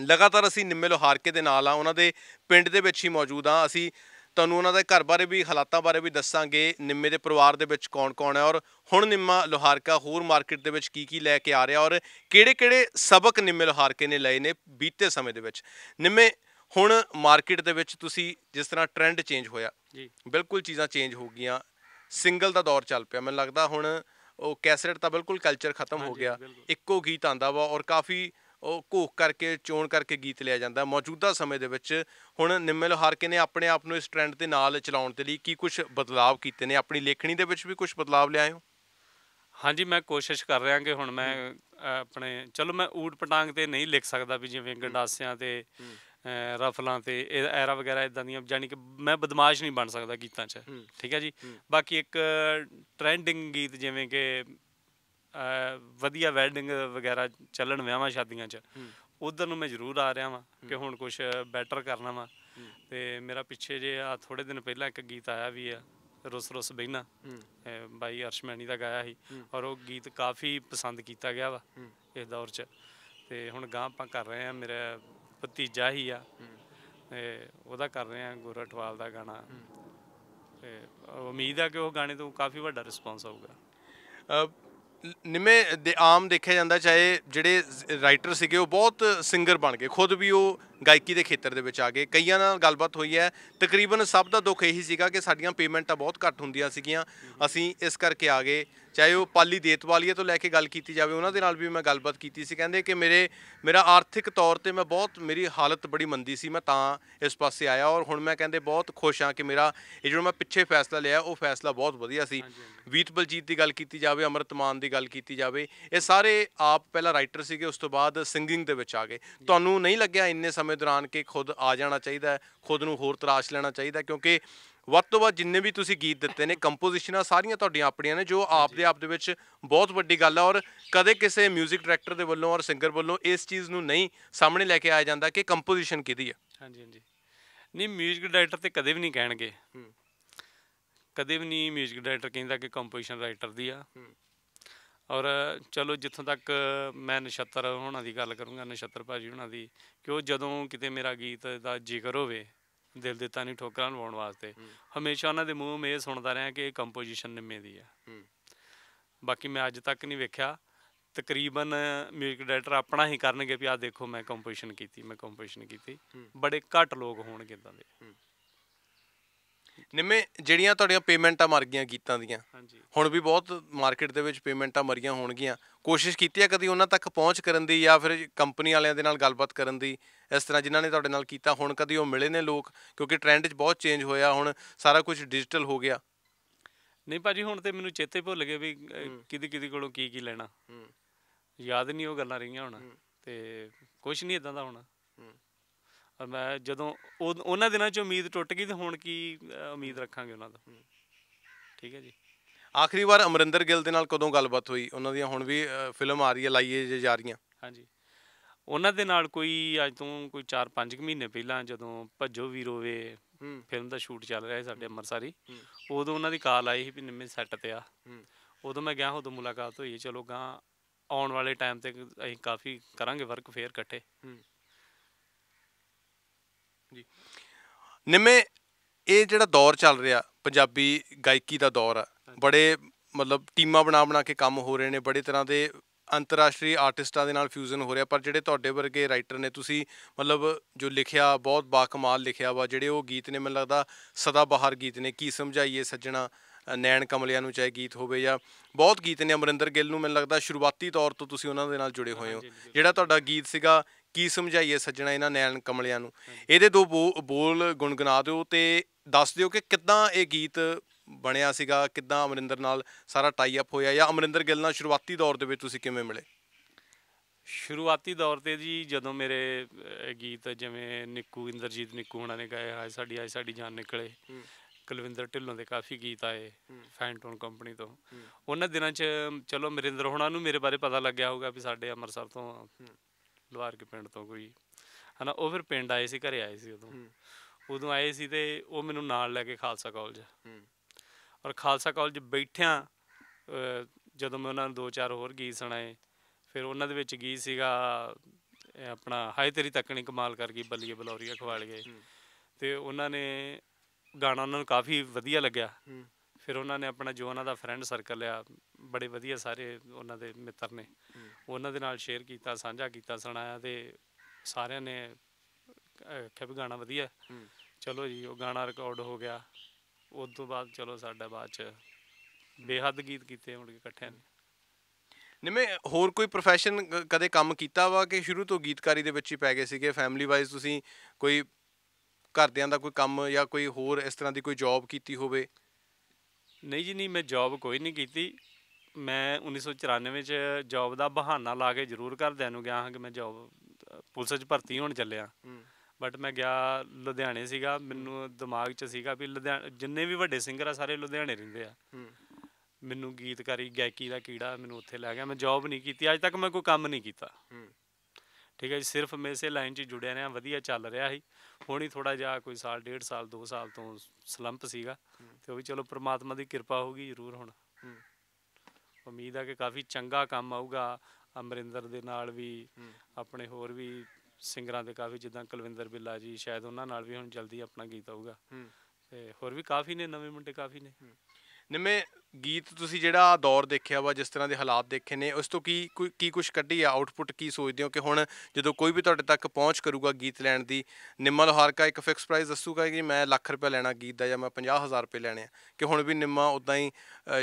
ਲਗਾਤਾਰ ਅਸੀਂ ਨਿੰਮੇ ਲੋਹਾਰਕੇ ਦੇ ਨਾਲ ਆ ਉਹਨਾਂ ਦੇ ਪਿੰਡ ਦੇ ਵਿੱਚ ਹੀ ਮੌਜੂਦ ਆ ਅਸੀਂ ਤੁਹਾਨੂੰ ਉਹਨਾਂ ਦੇ ਘਰ ਬਾਰੇ ਵੀ ਹਾਲਾਤਾਂ ਬਾਰੇ ਵੀ ਦੱਸਾਂਗੇ ਨਿੰਮੇ ਦੇ ਪਰਿਵਾਰ ਦੇ ਵਿੱਚ ਕੌਣ-ਕੌਣ ਹੈ ਔਰ ਹੁਣ ਨਿੰਮਾ ਲੋਹਾਰਕਾ ਹੋਰ ਮਾਰਕੀਟ ਦੇ ਵਿੱਚ ਕੀ ਕੀ ਲੈ ਕੇ ਆ ਰਿਹਾ ਔਰ ਕਿਹੜੇ-ਕਿਹੜੇ ਸਬਕ ਨਿੰਮੇ ਲੋਹਾਰਕੇ ਨੇ ਲਏ ਨੇ ਬੀਤੇ ਸਮੇਂ ਦੇ ਵਿੱਚ ਨਿੰਮੇ ਹੁਣ ਮਾਰਕੀਟ ਦੇ ਵਿੱਚ ਤੁਸੀਂ ਜਿਸ ਤਰ੍ਹਾਂ ਟ੍ਰੈਂਡ ਚੇਂਜ ਹੋਇਆ ਜੀ ਬਿਲਕੁਲ ਚੀਜ਼ਾਂ ਚੇਂਜ ਹੋ ਗਈਆਂ ਸਿੰਗਲ ਦਾ ਦੌਰ ਚੱਲ ਪਿਆ ਮੈਨੂੰ ਲੱਗਦਾ ਹੁਣ ਉਹ ਕੈਸਰਟ ਤਾਂ ਬਿਲਕੁਲ ਕਲਚਰ ਖਤਮ ਹੋ ਗਿਆ ਇੱਕੋ ਗੀਤ ਆਂਦਾ ਵਾ ਔਰ ਕਾਫੀ ਉਹ ਘੋਖ ਕਰਕੇ ਚੋਣ ਕਰਕੇ ਗੀਤ ਲਿਆ ਜਾਂਦਾ ਮੌਜੂਦਾ ਸਮੇਂ ਦੇ ਵਿੱਚ ਹੁਣ ਨਿੰਮੇ ਲੋਹਾਰਕੇ ਨੇ ਆਪਣੇ ਆਪ ਨੂੰ ਇਸ ਟ੍ਰੈਂਡ ਦੇ ਨਾਲ ਚਲਾਉਣ ਦੇ ਲਈ ਕੀ ਕੁਝ ਬਦਲਾਅ ਕੀਤੇ ਨੇ ਆਪਣੀ ਲੇਖਣੀ ਦੇ ਵਿੱਚ ਵੀ ਕੁਝ ਬਦਲਾਅ ਲਿਆਏ ਹੋ ਹਾਂਜੀ ਮੈਂ ਕੋਸ਼ਿਸ਼ ਕਰ ਰਿਹਾ ਕਿ ਹੁਣ ਮੈਂ ਆਪਣੇ ਚਲੋ ਮੈਂ ਊਟ ਪਟਾਂਗ ਤੇ ਨਹੀਂ ਲਿਖ ਸਕਦਾ ਵੀ ਜਿਵੇਂ ਗੰਡਾਸਿਆਂ ਤੇ ਰਫਲਾਂ ਤੇ ਐਰਾ ਵਗੈਰਾ ਇਦਾਂ ਦੀਆਂ ਜਾਨੀ ਕਿ ਮੈਂ ਬਦਮਾਸ਼ ਨਹੀਂ ਬਣ ਸਕਦਾ ਗੀਤਾਂ 'ਚ ਠੀਕ ਹੈ ਜੀ ਬਾਕੀ ਇੱਕ ਟ੍ਰੈਂਡਿੰਗ ਗੀਤ ਜਿਵੇਂ ਕਿ ਵਧੀਆ ਵੈਡਿੰਗ ਵਗੈਰਾ ਚੱਲਣ ਵਿਆਹਾਂ ਸ਼ਾਦੀਆਂ 'ਚ ਉਧਰ ਨੂੰ ਮੈਂ ਜ਼ਰੂਰ ਆ ਰਿਹਾ ਵਾਂ ਕਿ ਹੁਣ ਕੁਝ ਬੈਟਰ ਕਰਨਾ ਵਾਂ ਤੇ ਮੇਰਾ ਪਿੱਛੇ ਜੇ ਆ ਥੋੜੇ ਦਿਨ ਪਹਿਲਾਂ ਇੱਕ ਗੀਤ ਆਇਆ ਵੀ ਆ ਰੁੱਸ ਰੁੱਸ ਬਹਿਣਾ ਬਾਈ ਅਰਸ਼ਮੈਣੀ ਦਾ ਗਾਇਆ ਸੀ ਔਰ ਉਹ ਗੀਤ ਕਾਫੀ ਪਸੰਦ ਕੀਤਾ ਗਿਆ ਵਾ ਇਸ ਦੌਰ 'ਚ ਤੇ ਹੁਣ ਗਾਂ ਆਪਾਂ ਕਰ ਰਹੇ ਆ ਮੇਰਾ ਭਤੀਜਾ ਹੀ ਆ ਤੇ ਉਹਦਾ ਕਰ ਰਹੇ ਆ ਗੁਰਟਵਾਲ ਦਾ ਗਾਣਾ ਤੇ ਉਮੀਦ ਆ ਕਿ ਉਹ ਗਾਣੇ ਤੋਂ ਕਾਫੀ ਵੱਡਾ ਰਿਸਪੌਂਸ ਆਊਗਾ ਨਿਮੇ ਦੇ ਆਮ ਦੇਖਿਆ ਜਾਂਦਾ ਚਾਹੇ ਜਿਹੜੇ ਰਾਈਟਰ ਸੀਗੇ ਉਹ ਬਹੁਤ ਸਿੰਗਰ ਬਣ ਗਏ ਖੁਦ ਵੀ ਉਹ ਗਾਇਕੀ ਦੇ ਖੇਤਰ ਦੇ ਵਿੱਚ ਆ ਗਏ ਕਈਆਂ ਨਾਲ ਗੱਲਬਾਤ ਹੋਈ ਹੈ ਤਕਰੀਬਨ ਸਭ ਦਾ ਦੁੱਖ ਇਹੀ ਸੀਗਾ ਕਿ ਸਾਡੀਆਂ ਪੇਮੈਂਟਾਂ ਬਹੁਤ ਘੱਟ ਹੁੰਦੀਆਂ ਸੀਗੀਆਂ ਅਸੀਂ ਇਸ ਕਰਕੇ ਆ ਗਏ ਚਾਹੇ ਉਹ ਪਾਲੀ ਦੇਤਵਾਲੀਆ ਤੋਂ ਲੈ ਕੇ ਗੱਲ ਕੀਤੀ ਜਾਵੇ ਉਹਨਾਂ ਦੇ ਨਾਲ ਵੀ ਮੈਂ ਗੱਲਬਾਤ ਕੀਤੀ ਸੀ ਕਹਿੰਦੇ ਕਿ ਮੇਰੇ ਮੇਰਾ ਆਰਥਿਕ ਤੌਰ ਤੇ ਮੈਂ ਬਹੁਤ ਮੇਰੀ ਹਾਲਤ ਬੜੀ ਮੰਦੀ ਸੀ ਮੈਂ ਤਾਂ ਇਸ ਪਾਸੇ ਆਇਆ ਔਰ ਹੁਣ ਮੈਂ ਕਹਿੰਦੇ ਬਹੁਤ ਖੁਸ਼ ਹਾਂ ਕਿ ਮੇਰਾ ਇਹ ਜਿਹੜਾ ਮੈਂ ਪਿੱਛੇ ਫੈਸਲਾ ਲਿਆ ਉਹ ਫੈਸਲਾ ਬਹੁਤ ਵਧੀਆ ਸੀ ਵੀਤ ਬਲਜੀਤ ਦੀ ਗੱਲ ਕੀਤੀ ਜਾਵੇ ਅਮਰਤਮਾਨ ਦੀ ਗੱਲ ਕੀਤੀ ਜਾਵੇ ਇਹ ਸਾਰੇ ਆਪ ਪਹਿਲਾਂ ਰਾਈਟਰ ਸੀਗੇ ਉਸ ਤੋਂ ਬਾਅਦ ਸਿੰਗਿੰਗ ਦੇ ਵਿੱਚ ਆ ਗਏ ਤੁਹਾਨੂੰ ਨਹੀਂ ਲੱਗਿਆ ਇੰਨੇ ਸਮੇਂ ਦੌਰਾਨ ਕਿ ਖੁਦ ਆ ਜਾਣਾ ਚਾਹੀਦਾ ਖੁਦ ਨੂੰ ਹੋਰ ਤਰਾਸ਼ ਲੈਣਾ ਚਾਹੀਦਾ ਕਿਉਂਕਿ ਵੱਧ ਤੋਂ ਵੱਧ ਜਿੰਨੇ ਵੀ ਤੁਸੀਂ ਗੀਤ ਦਿੱਤੇ ਨੇ ਕੰਪੋਜੀਸ਼ਨਾਂ ਸਾਰੀਆਂ ਤੁਹਾਡੀਆਂ ਆਪਣੀਆਂ ਨੇ ਜੋ ਆਪ ਦੇ ਆਪ ਦੇ ਵਿੱਚ ਬਹੁਤ ਵੱਡੀ ਗੱਲ ਹੈ ਔਰ ਕਦੇ ਕਿਸੇ 뮤직 ਡਾਇਰੈਕਟਰ ਦੇ ਵੱਲੋਂ ਔਰ ਸਿੰਗਰ ਵੱਲੋਂ ਇਸ ਚੀਜ਼ ਨੂੰ ਨਹੀਂ ਸਾਹਮਣੇ ਲੈ ਕੇ ਆਇਆ ਜਾਂਦਾ ਕਿ ਕੰਪੋਜੀਸ਼ਨ ਕਿਹਦੀ ਹੈ ਹਾਂਜੀ ਹਾਂਜੀ ਨਹੀਂ 뮤직 ਡਾਇਰੈਕਟਰ ਤੇ ਕਦੇ ਵੀ ਨਹੀਂ ਕਹਿਣਗੇ ਕਦੇ ਵੀ ਨਹੀਂ 뮤직 ਡਾਇਰੈਕਟਰ ਕਹਿੰਦਾ ਕਿ ਕੰਪੋਜੀਸ਼ਨ ਰਾਈਟਰ ਦੀ ਆ ਔਰ ਚਲੋ ਜਿੱਥੋਂ ਤੱਕ ਮੈਂ ਨਛੱਤਰ ਹੋਣਾ ਦੀ ਗੱਲ ਕਰੂੰਗਾ ਨਛੱਤਰ ਭਾਜੀ ਹੋਣਾ ਦੀ ਕਿ ਉਹ ਜਦੋਂ ਕਿਤੇ ਮੇਰਾ ਗੀਤ ਦਾ ਜ਼ਿਕਰ ਹੋਵੇ ਦਿਲ ਦਿੱਤਾ ਨਹੀਂ ਠੋਕਰਾਂ ਲਵਾਉਣ ਵਾਸਤੇ ਹਮੇਸ਼ਾ ਉਹਨਾਂ ਦੇ ਮੂੰਹੋਂ ਮੈਂ ਇਹ ਸੁਣਦਾ ਰਿਹਾ ਕਿ ਇਹ ਕੰਪੋਜੀਸ਼ਨ ਨਿੰਮੇ ਦੀ ਆ ਬਾਕੀ ਮੈਂ ਅੱਜ ਤੱਕ ਨਹੀਂ ਵੇਖਿਆ ਤਕਰੀਬਨ ਮਿਊਜ਼ਿਕ ਡਾਇਰੈਕਟਰ ਆਪਣਾ ਹੀ ਕਰਨਗੇ ਵੀ ਆ ਦੇਖੋ ਮੈਂ ਕੰਪੋਜੀਸ਼ਨ ਕੀਤੀ ਮੈਂ ਕੰਪੋਜੀਸ਼ਨ ਕੀਤੀ ਬੜੇ ਘੱਟ ਲੋਕ ਹੋਣਗੇ ਇਦਾਂ ਦੇ ਨਿੰਮੇ ਜਿਹੜੀਆਂ ਤੁਹਾਡੀਆਂ ਪੇਮੈਂਟਾਂ ਮਰ ਗਈਆਂ ਗੀਤਾਂ ਦੀਆਂ ਹੁਣ ਵੀ ਬਹੁਤ ਮਾਰਕੀਟ ਦੇ ਵਿੱਚ ਪੇਮੈਂਟਾਂ ਮਰੀਆਂ ਹੋਣਗੀਆਂ ਕੋਸ਼ਿਸ਼ ਕੀਤੀ ਆ ਕਦੀ ਉਹਨਾਂ ਤੱਕ ਪਹੁੰਚ ਕਰਨ ਦੀ ਜਾਂ ਫਿਰ ਕੰਪਨੀ ਵਾਲਿਆਂ ਦੇ ਨਾਲ ਗੱਲਬਾਤ ਕਰਨ ਦੀ ਇਸ ਤਰ੍ਹਾਂ ਜਿਨ੍ਹਾਂ ਨੇ ਤੁਹਾਡੇ ਨਾਲ ਕੀਤਾ ਹੁਣ ਕਦੀ ਉਹ ਮਿਲੇ ਨੇ ਲੋਕ ਕਿਉਂਕਿ ਟ੍ਰੈਂਡ 'ਚ ਬਹੁਤ ਚੇਂਜ ਹੋਇਆ ਹੁਣ ਸਾਰਾ ਕੁਝ ਡਿਜੀਟਲ ਹੋ ਗਿਆ ਨਹੀਂ ਭਾਜੀ ਹੁਣ ਤੇ ਮੈਨੂੰ ਚੇਤੇ ਭੁੱਲ ਗਏ ਵੀ ਕਿਹਦੀ ਕਿਹਦੀ ਕੋਲੋਂ ਕੀ ਕੀ ਲੈਣਾ ਹੂੰ ਯਾਦ ਨਹੀਂ ਉਹ ਗੱਲਾਂ ਰਹੀਆਂ ਹੁਣ ਤੇ ਕੁਝ ਨਹੀਂ ਇਦਾਂ ਦਾ ਹੋਣਾ ਔਰ ਮੈਂ ਜਦੋਂ ਉਹਨਾਂ ਦਿਨਾਂ 'ਚ ਉਮੀਦ ਟੁੱਟ ਗਈ ਤੇ ਹੁਣ ਕੀ ਉਮੀਦ ਰੱਖਾਂਗੇ ਉਹਨਾਂ ਦਾ ਠੀਕ ਹੈ ਜੀ ਆਖਰੀ ਵਾਰ ਅਮਰਿੰਦਰ ਗਿੱਲ ਦੇ ਨਾਲ ਕਦੋਂ ਗੱਲਬਾਤ ਹੋਈ ਉਹਨਾਂ ਦੀਆਂ ਹੁਣ ਵੀ ਫਿਲਮ ਆ ਰਹੀ ਹੈ ਲਾਈਏ ਜੇ ਜਾ ਰਹੀਆਂ ਹਾਂਜੀ ਉਹਨਾਂ ਦੇ ਨਾਲ ਕੋਈ ਅੱਜ ਤੋਂ ਕੋਈ 4-5 ਮਹੀਨੇ ਪਹਿਲਾਂ ਜਦੋਂ ਭੱਜੋ ਵੀਰੋ ਵੇ ਫਿਲਮ ਦਾ ਸ਼ੂਟ ਚੱਲ ਰਿਹਾ ਸੀ ਸਾਡੇ ਅੰਮ੍ਰਿਤਸਰੀ ਉਦੋਂ ਉਹਨਾਂ ਦੀ ਕਾਲ ਆਈ ਸੀ ਵੀ ਨਿੰਮੇ ਸੈੱਟ ਤੇ ਆ ਉਦੋਂ ਮੈਂ ਗਿਆ ਉਦੋਂ ਮੁਲਾਕਾਤ ਹੋਈ ਚਲੋ ਗਾਂ ਆਉਣ ਵਾਲੇ ਟਾਈਮ ਤੇ ਅਸੀਂ ਕਾਫੀ ਕਰਾਂਗੇ ਵਰਕ ਫੇਰ ਇਕੱਠੇ ਜੀ ਨਿੰਮੇ ਇਹ ਜਿਹੜਾ ਦੌਰ ਚੱਲ ਰਿਹਾ ਪੰਜਾਬੀ ਗਾਇਕੀ ਦਾ ਦੌਰ ਆ ਬੜੇ ਮਤਲਬ ਟੀਮਾਂ ਬਣਾ ਬਣਾ ਕੇ ਕੰਮ ਹੋ ਰਹੇ ਨੇ ਬੜੇ ਤਰ੍ਹਾਂ ਦੇ ਅੰਤਰਰਾਸ਼ਟਰੀ ਆਰਟਿਸਟਾਂ ਦੇ ਨਾਲ ਫਿਊਜ਼ਨ ਹੋ ਰਿਹਾ ਪਰ ਜਿਹੜੇ ਤੁਹਾਡੇ ਵਰਗੇ ਰਾਈਟਰ ਨੇ ਤੁਸੀਂ ਮਤਲਬ ਜੋ ਲਿਖਿਆ ਬਹੁਤ ਬਾਖਮਾਲ ਲਿਖਿਆ ਵਾ ਜਿਹੜੇ ਉਹ ਗੀਤ ਨੇ ਮੈਨੂੰ ਲੱਗਦਾ ਸਦਾ ਬਹਾਰ ਗੀਤ ਨੇ ਕੀ ਸਮਝਾਈਏ ਸੱਜਣਾ ਨੈਣ ਕਮਲਿਆਂ ਨੂੰ ਚਾਹੇ ਗੀਤ ਹੋਵੇ ਜਾਂ ਬਹੁਤ ਗੀਤ ਨੇ ਅਮਰਿੰਦਰ ਗਿੱਲ ਨੂੰ ਮੈਨੂੰ ਲੱਗਦਾ ਸ਼ੁਰੂਆਤੀ ਤੌਰ ਤੋਂ ਤੁਸੀਂ ਉਹਨਾਂ ਦੇ ਨਾਲ ਜੁੜੇ ਹੋਏ ਹੋ ਜਿਹੜਾ ਤੁਹਾਡਾ ਗੀਤ ਸੀਗਾ ਕੀ ਸਮਝਾਈਏ ਸੱਜਣਾ ਇਹਨਾਂ ਨੈਣ ਕਮਲਿਆਂ ਨੂੰ ਇਹਦੇ ਦੋ ਬੋਲ ਗੁਣਗਣਾ ਦਿਓ ਤੇ ਦੱਸ ਦਿਓ ਕਿ ਕਿੱਦਾਂ ਇਹ ਗੀਤ ਬਣਿਆ ਸੀਗਾ ਕਿੱਦਾਂ ਅਮਰਿੰਦਰ ਨਾਲ ਸਾਰਾ ਟਾਈ ਅਪ ਹੋਇਆ ਜਾਂ ਅਮਰਿੰਦਰ ਗਿੱਲ ਨਾਲ ਸ਼ੁਰੂਆਤੀ ਦੌਰ ਦੇ ਵਿੱਚ ਤੁਸੀਂ ਕਿਵੇਂ ਮਿਲੇ ਸ਼ੁਰੂਆਤੀ ਦੌਰ ਤੇ ਜੀ ਜਦੋਂ ਮੇਰੇ ਗੀਤ ਜਿਵੇਂ ਨਿੱਕੂ ਇੰਦਰਜੀਤ ਨਿੱਕੂ ਹੁਣਾਂ ਨੇ ਗਾਏ ਹਾਏ ਸਾਡੀ ਆਏ ਸਾਡੀ ਜਾਨ ਨਿਕਲੇ ਕੁਲਵਿੰਦਰ ਢਿੱਲੋਂ ਦੇ ਕਾਫੀ ਗੀਤ ਆਏ ਫੈਂਟੋਨ ਕੰਪਨੀ ਤੋਂ ਉਹਨਾਂ ਦਿਨਾਂ 'ਚ ਚਲੋ ਮਰਿੰਦਰ ਹੁਣਾਂ ਨੂੰ ਮੇਰੇ ਬਾਰੇ ਪਤਾ ਲੱਗਿਆ ਹੋਊਗਾ ਵੀ ਸਾਡੇ ਅੰਮ੍ਰਿਤਸਰ ਤੋਂ ਲਵਾਰ ਕੇ ਪਿੰਡ ਤੋਂ ਕੋਈ ਹਨਾ ਉਹ ਫਿਰ ਪਿੰਡ ਆਏ ਸੀ ਘਰੇ ਆਏ ਸੀ ਉਦੋਂ ਉਦੋਂ ਆਏ ਸੀ ਤੇ ਉਹ ਮੈਨੂੰ ਨਾਲ ਲੈ ਕੇ ਖਾਲਸਾ ਕਾਲਜ ਔਰ ਖਾਲਸਾ ਕਾਲਜ ਬੈਠਿਆਂ ਜਦੋਂ ਮੈਂ ਉਹਨਾਂ ਨੂੰ ਦੋ ਚਾਰ ਹੋਰ ਗੀਤ ਸੁਣਾਏ ਫਿਰ ਉਹਨਾਂ ਦੇ ਵਿੱਚ ਗੀਤ ਸੀਗਾ ਆਪਣਾ ਹਾਏ ਤੇਰੀ ਤੱਕਣੀ ਕਮਾਲ ਕਰ ਗਈ ਬੱਲੀਏ ਬਲੌਰੀਆ ਖਵਾਲ ਗਏ ਤੇ ਉਹਨਾਂ ਨੇ ਗਾਣਾ ਉਹਨਾਂ ਨੂੰ ਕਾਫੀ ਵਧੀਆ ਲੱਗਿਆ ਫਿਰ ਉਹਨਾਂ ਨੇ ਆਪਣਾ ਜੋ ਉਹਨਾਂ ਦਾ ਫਰੈਂਡ ਸਰਕਲ ਆ ਬੜੇ ਵਧੀਆ ਸਾਰੇ ਉਹਨਾਂ ਦੇ ਮਿੱਤਰ ਨੇ ਉਹਨਾਂ ਦੇ ਨਾਲ ਸ਼ੇਅਰ ਕੀਤਾ ਸਾਂਝਾ ਕੀਤਾ ਸੁਣਾਇਆ ਤੇ ਸਾਰਿਆਂ ਨੇ ਕਿਹਾ ਵੀ ਗਾਣਾ ਵਧੀਆ ਚਲੋ ਜੀ ਉਹ ਗਾਣਾ ਰਿਕਾਰਡ ਹੋ ਗਿਆ ਉਸ ਤੋਂ ਬਾਅਦ ਚਲੋ ਸਾਡਾ ਬਾਅਦ ਚ ਬੇਹੱਦ ਗੀਤ ਕੀਤੇ ਮੁੜ ਕੇ ਇਕੱਠਿਆਂ ਨੇ ਨਿਮੇ ਹੋਰ ਕੋਈ profession ਕਦੇ ਕੰਮ ਕੀਤਾ ਵਾ ਕਿ ਸ਼ੁਰੂ ਤੋਂ ਗੀਤਕਾਰੀ ਦੇ ਵਿੱਚ ਹੀ ਪੈ ਗਏ ਸੀਗੇ ਫੈਮਿਲੀ ਵਾਈਜ਼ ਤੁਸੀਂ ਕੋਈ ਘਰਦਿਆਂ ਦਾ ਕੋਈ ਕੰਮ ਜਾਂ ਕੋਈ ਹੋਰ ਇਸ ਤਰ੍ਹਾਂ ਦੀ ਕੋਈ ਜੌਬ ਕੀਤੀ ਹੋਵੇ ਨਹੀਂ ਜੀ ਨਹੀਂ ਮੈਂ ਜੌਬ ਕੋਈ ਨਹੀਂ ਕੀਤੀ ਮੈਂ 1994 ਚ ਜੌਬ ਦਾ ਬਹਾਨਾ ਲਾ ਕੇ ਜ਼ਰੂਰ ਘਰਦਿਆਂ ਨੂੰ ਗਿਆ ਹਾਂ ਕਿ ਮੈਂ ਜੌਬ ਪੁਲਿਸ 'ਚ ਭਰਤੀ ਹੋਣ ਚੱਲਿਆ ਬਟ ਮੈਂ ਗਿਆ ਲੁਧਿਆਣੇ ਸੀਗਾ ਮੈਨੂੰ ਦਿਮਾਗ 'ਚ ਸੀਗਾ ਵੀ ਲੁਧਿਆਣੇ ਜਿੰਨੇ ਵੀ ਵੱਡੇ ਸਿੰਗਰ ਆ ਸਾਰੇ ਲੁਧਿਆਣੇ ਰਹਿੰਦੇ ਆ ਮੈਨੂੰ ਗੀਤਕਾਰੀ ਗਾਇਕੀ ਦਾ ਕੀੜਾ ਮੈਨੂੰ ਉੱਥੇ ਲੈ ਗਿਆ ਮੈਂ ਜੌਬ ਨਹੀਂ ਕੀਤੀ ਅੱਜ ਤੱਕ ਮੈਂ ਕੋਈ ਕੰਮ ਨਹੀਂ ਕੀਤਾ ਠੀਕ ਹੈ ਜੀ ਸਿਰਫ ਮੇਸੇ ਲਾਈਨ 'ਚ ਜੁੜਿਆ ਰਿਹਾ ਵਧੀਆ ਚੱਲ ਰਿਹਾ ਸੀ ਹੁਣ ਹੀ ਥੋੜਾ ਜਿਹਾ ਕੋਈ ਸਾਲ ਡੇਢ ਸਾਲ 2 ਸਾਲ ਤੋਂ ਸਲੰਪ ਸੀਗਾ ਤੇ ਉਹ ਵੀ ਚਲੋ ਪ੍ਰਮਾਤਮਾ ਦੀ ਕਿਰਪਾ ਹੋਗੀ ਜ਼ਰੂਰ ਹੁਣ ਉਮੀਦ ਆ ਕਿ ਕਾਫੀ ਚੰਗਾ ਕੰਮ ਆਊਗਾ ਅਮਰਿੰਦਰ ਦੇ ਨਾਲ ਵੀ ਆਪਣੇ ਹੋਰ ਵੀ ਸਿੰਗਰਾਂ ਦੇ ਕਾਫੀ ਜਿੱਦਾਂ ਕੁਲਵਿੰਦਰ ਬਿੱਲਾ ਜੀ ਸ਼ਾਇਦ ਉਹਨਾਂ ਨਾਲ ਵੀ ਹੁਣ ਜਲਦੀ ਆਪਣਾ ਗੀਤ ਆਊਗਾ ਤੇ ਹੋਰ ਵੀ ਕਾਫੀ ਨੇ ਨਵੇਂ ਮੁੰਡੇ ਕਾਫੀ ਨੇ ਨਿਮੇ ਗੀਤ ਤੁਸੀਂ ਜਿਹੜਾ ਦੌਰ ਦੇਖਿਆ ਵਾ ਜਿਸ ਤਰ੍ਹਾਂ ਦੇ ਹਾਲਾਤ ਦੇਖੇ ਨੇ ਉਸ ਤੋਂ ਕੀ ਕੀ ਕੁਝ ਕੱਢੀ ਆ ਆਊਟਪੁੱਟ ਕੀ ਸੋਚਦੇ ਹੋ ਕਿ ਹੁਣ ਜਦੋਂ ਕੋਈ ਵੀ ਤੁਹਾਡੇ ਤੱਕ ਪਹੁੰਚ ਕਰੂਗਾ ਗੀਤ ਲੈਣ ਦੀ ਨਿੰਮਾ ਕਾ ਇੱਕ ਫਿਕਸ ਪ੍ਰਾਈਸ ਦੱਸੂਗਾ ਕਿ ਮੈਂ ਲੱਖ ਰੁਪਏ ਲੈਣਾ ਗੀਤ ਦਾ ਜਾਂ ਮੈਂ 50000 ਰੁਪਏ ਲੈਣੇ ਆ ਕਿ ਹੁਣ ਵੀ ਨਿੰਮਾ ਉਦਾਂ ਹੀ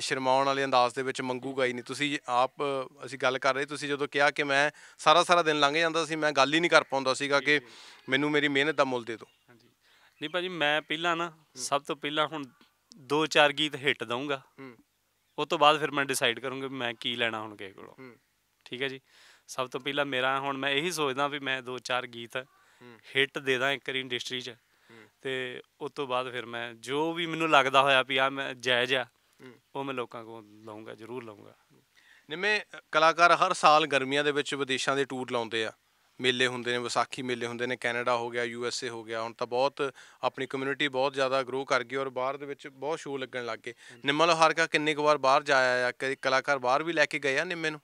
ਸ਼ਰਮਾਉਣ ਵਾਲੇ ਅੰਦਾਜ਼ ਦੇ ਵਿੱਚ ਮੰਗੂਗਾ ਹੀ ਨਹੀਂ ਤੁਸੀਂ ਆਪ ਅਸੀਂ ਗੱਲ ਕਰ ਰਹੇ ਤੁਸੀਂ ਜਦੋਂ ਕਿਹਾ ਕਿ ਮੈਂ ਸਾਰਾ ਸਾਰਾ ਦਿਨ ਲੰਘ ਜਾਂਦਾ ਸੀ ਮੈਂ ਗੱਲ ਹੀ ਨਹੀਂ ਕਰ ਪਾਉਂਦਾ ਸੀਗਾ ਕਿ ਮੈਨੂੰ ਮੇਰੀ ਮਿਹਨਤ ਦਾ ਮੁੱਲ ਦੇ ਦਿਓ ਹਾਂਜੀ ਨਹੀਂ ਭਾਜੀ ਮੈਂ ਪਹਿਲਾਂ ਨਾ ਸਭ ਤੋਂ ਪਹਿਲਾਂ ਹੁਣ ਦੋ ਚਾਰ ਗੀਤ ਹਿੱਟ ਦਊਂਗਾ ਹੂੰ ਉਸ ਤੋਂ ਬਾਅਦ ਫਿਰ ਮੈਂ ਡਿਸਾਈਡ ਕਰੂੰਗਾ ਮੈਂ ਕੀ ਲੈਣਾ ਹੁਣ ਕਿਸੇ ਕੋਲੋਂ ਹੂੰ ਠੀਕ ਹੈ ਜੀ ਸਭ ਤੋਂ ਪਹਿਲਾਂ ਮੇਰਾ ਹੁਣ ਮੈਂ ਇਹੀ ਸੋਚਦਾ ਵੀ ਮੈਂ ਦੋ ਚਾਰ ਗੀਤ ਹਿੱਟ ਦੇ ਦਾਂ ਇੱਕ ਰੀ ਇੰਡਸਟਰੀ 'ਚ ਤੇ ਉਸ ਤੋਂ ਬਾਅਦ ਫਿਰ ਮੈਂ ਜੋ ਵੀ ਮੈਨੂੰ ਲੱਗਦਾ ਹੋਇਆ ਵੀ ਆ ਮੈਂ ਜਾਇਜ਼ ਆ ਉਹ ਮੈਂ ਲੋਕਾਂ ਕੋਲ ਲਾਉਂਗਾ ਜ਼ਰੂਰ ਲਾਉਂਗਾ ਨਿਮੇ ਕਲਾਕਾਰ ਹਰ ਸਾਲ ਗਰਮੀਆਂ ਦੇ ਵਿੱਚ ਵਿਦੇਸ਼ਾਂ ਦੇ ਟੂਰ ਲਾਉਂਦੇ ਆ ਮੇਲੇ ਹੁੰਦੇ ਨੇ ਵਿਸਾਖੀ ਮੇਲੇ ਹੁੰਦੇ ਨੇ ਕੈਨੇਡਾ ਹੋ ਗਿਆ ਯੂ ਐਸ ਏ ਹੋ ਗਿਆ ਹੁਣ ਤਾਂ ਬਹੁਤ ਆਪਣੀ ਕਮਿਊਨਿਟੀ ਬਹੁਤ ਜ਼ਿਆਦਾ ਗਰੋ ਕਰ ਗਈ ਔਰ ਬਾਹਰ ਦੇ ਵਿੱਚ ਬਹੁਤ ਸ਼ੋਅ ਲੱਗਣ ਲੱਗ ਗਏ ਨਿੰਮਾ ਕਾ ਕਿੰਨੇ ਕੁ ਵਾਰ ਬਾਹਰ ਜਾਇਆ ਆ ਕਈ ਕਲਾਕਾਰ ਬਾਹਰ ਵੀ ਲੈ ਕੇ ਗਏ ਆ ਨਿੰਮੇ ਨੂੰ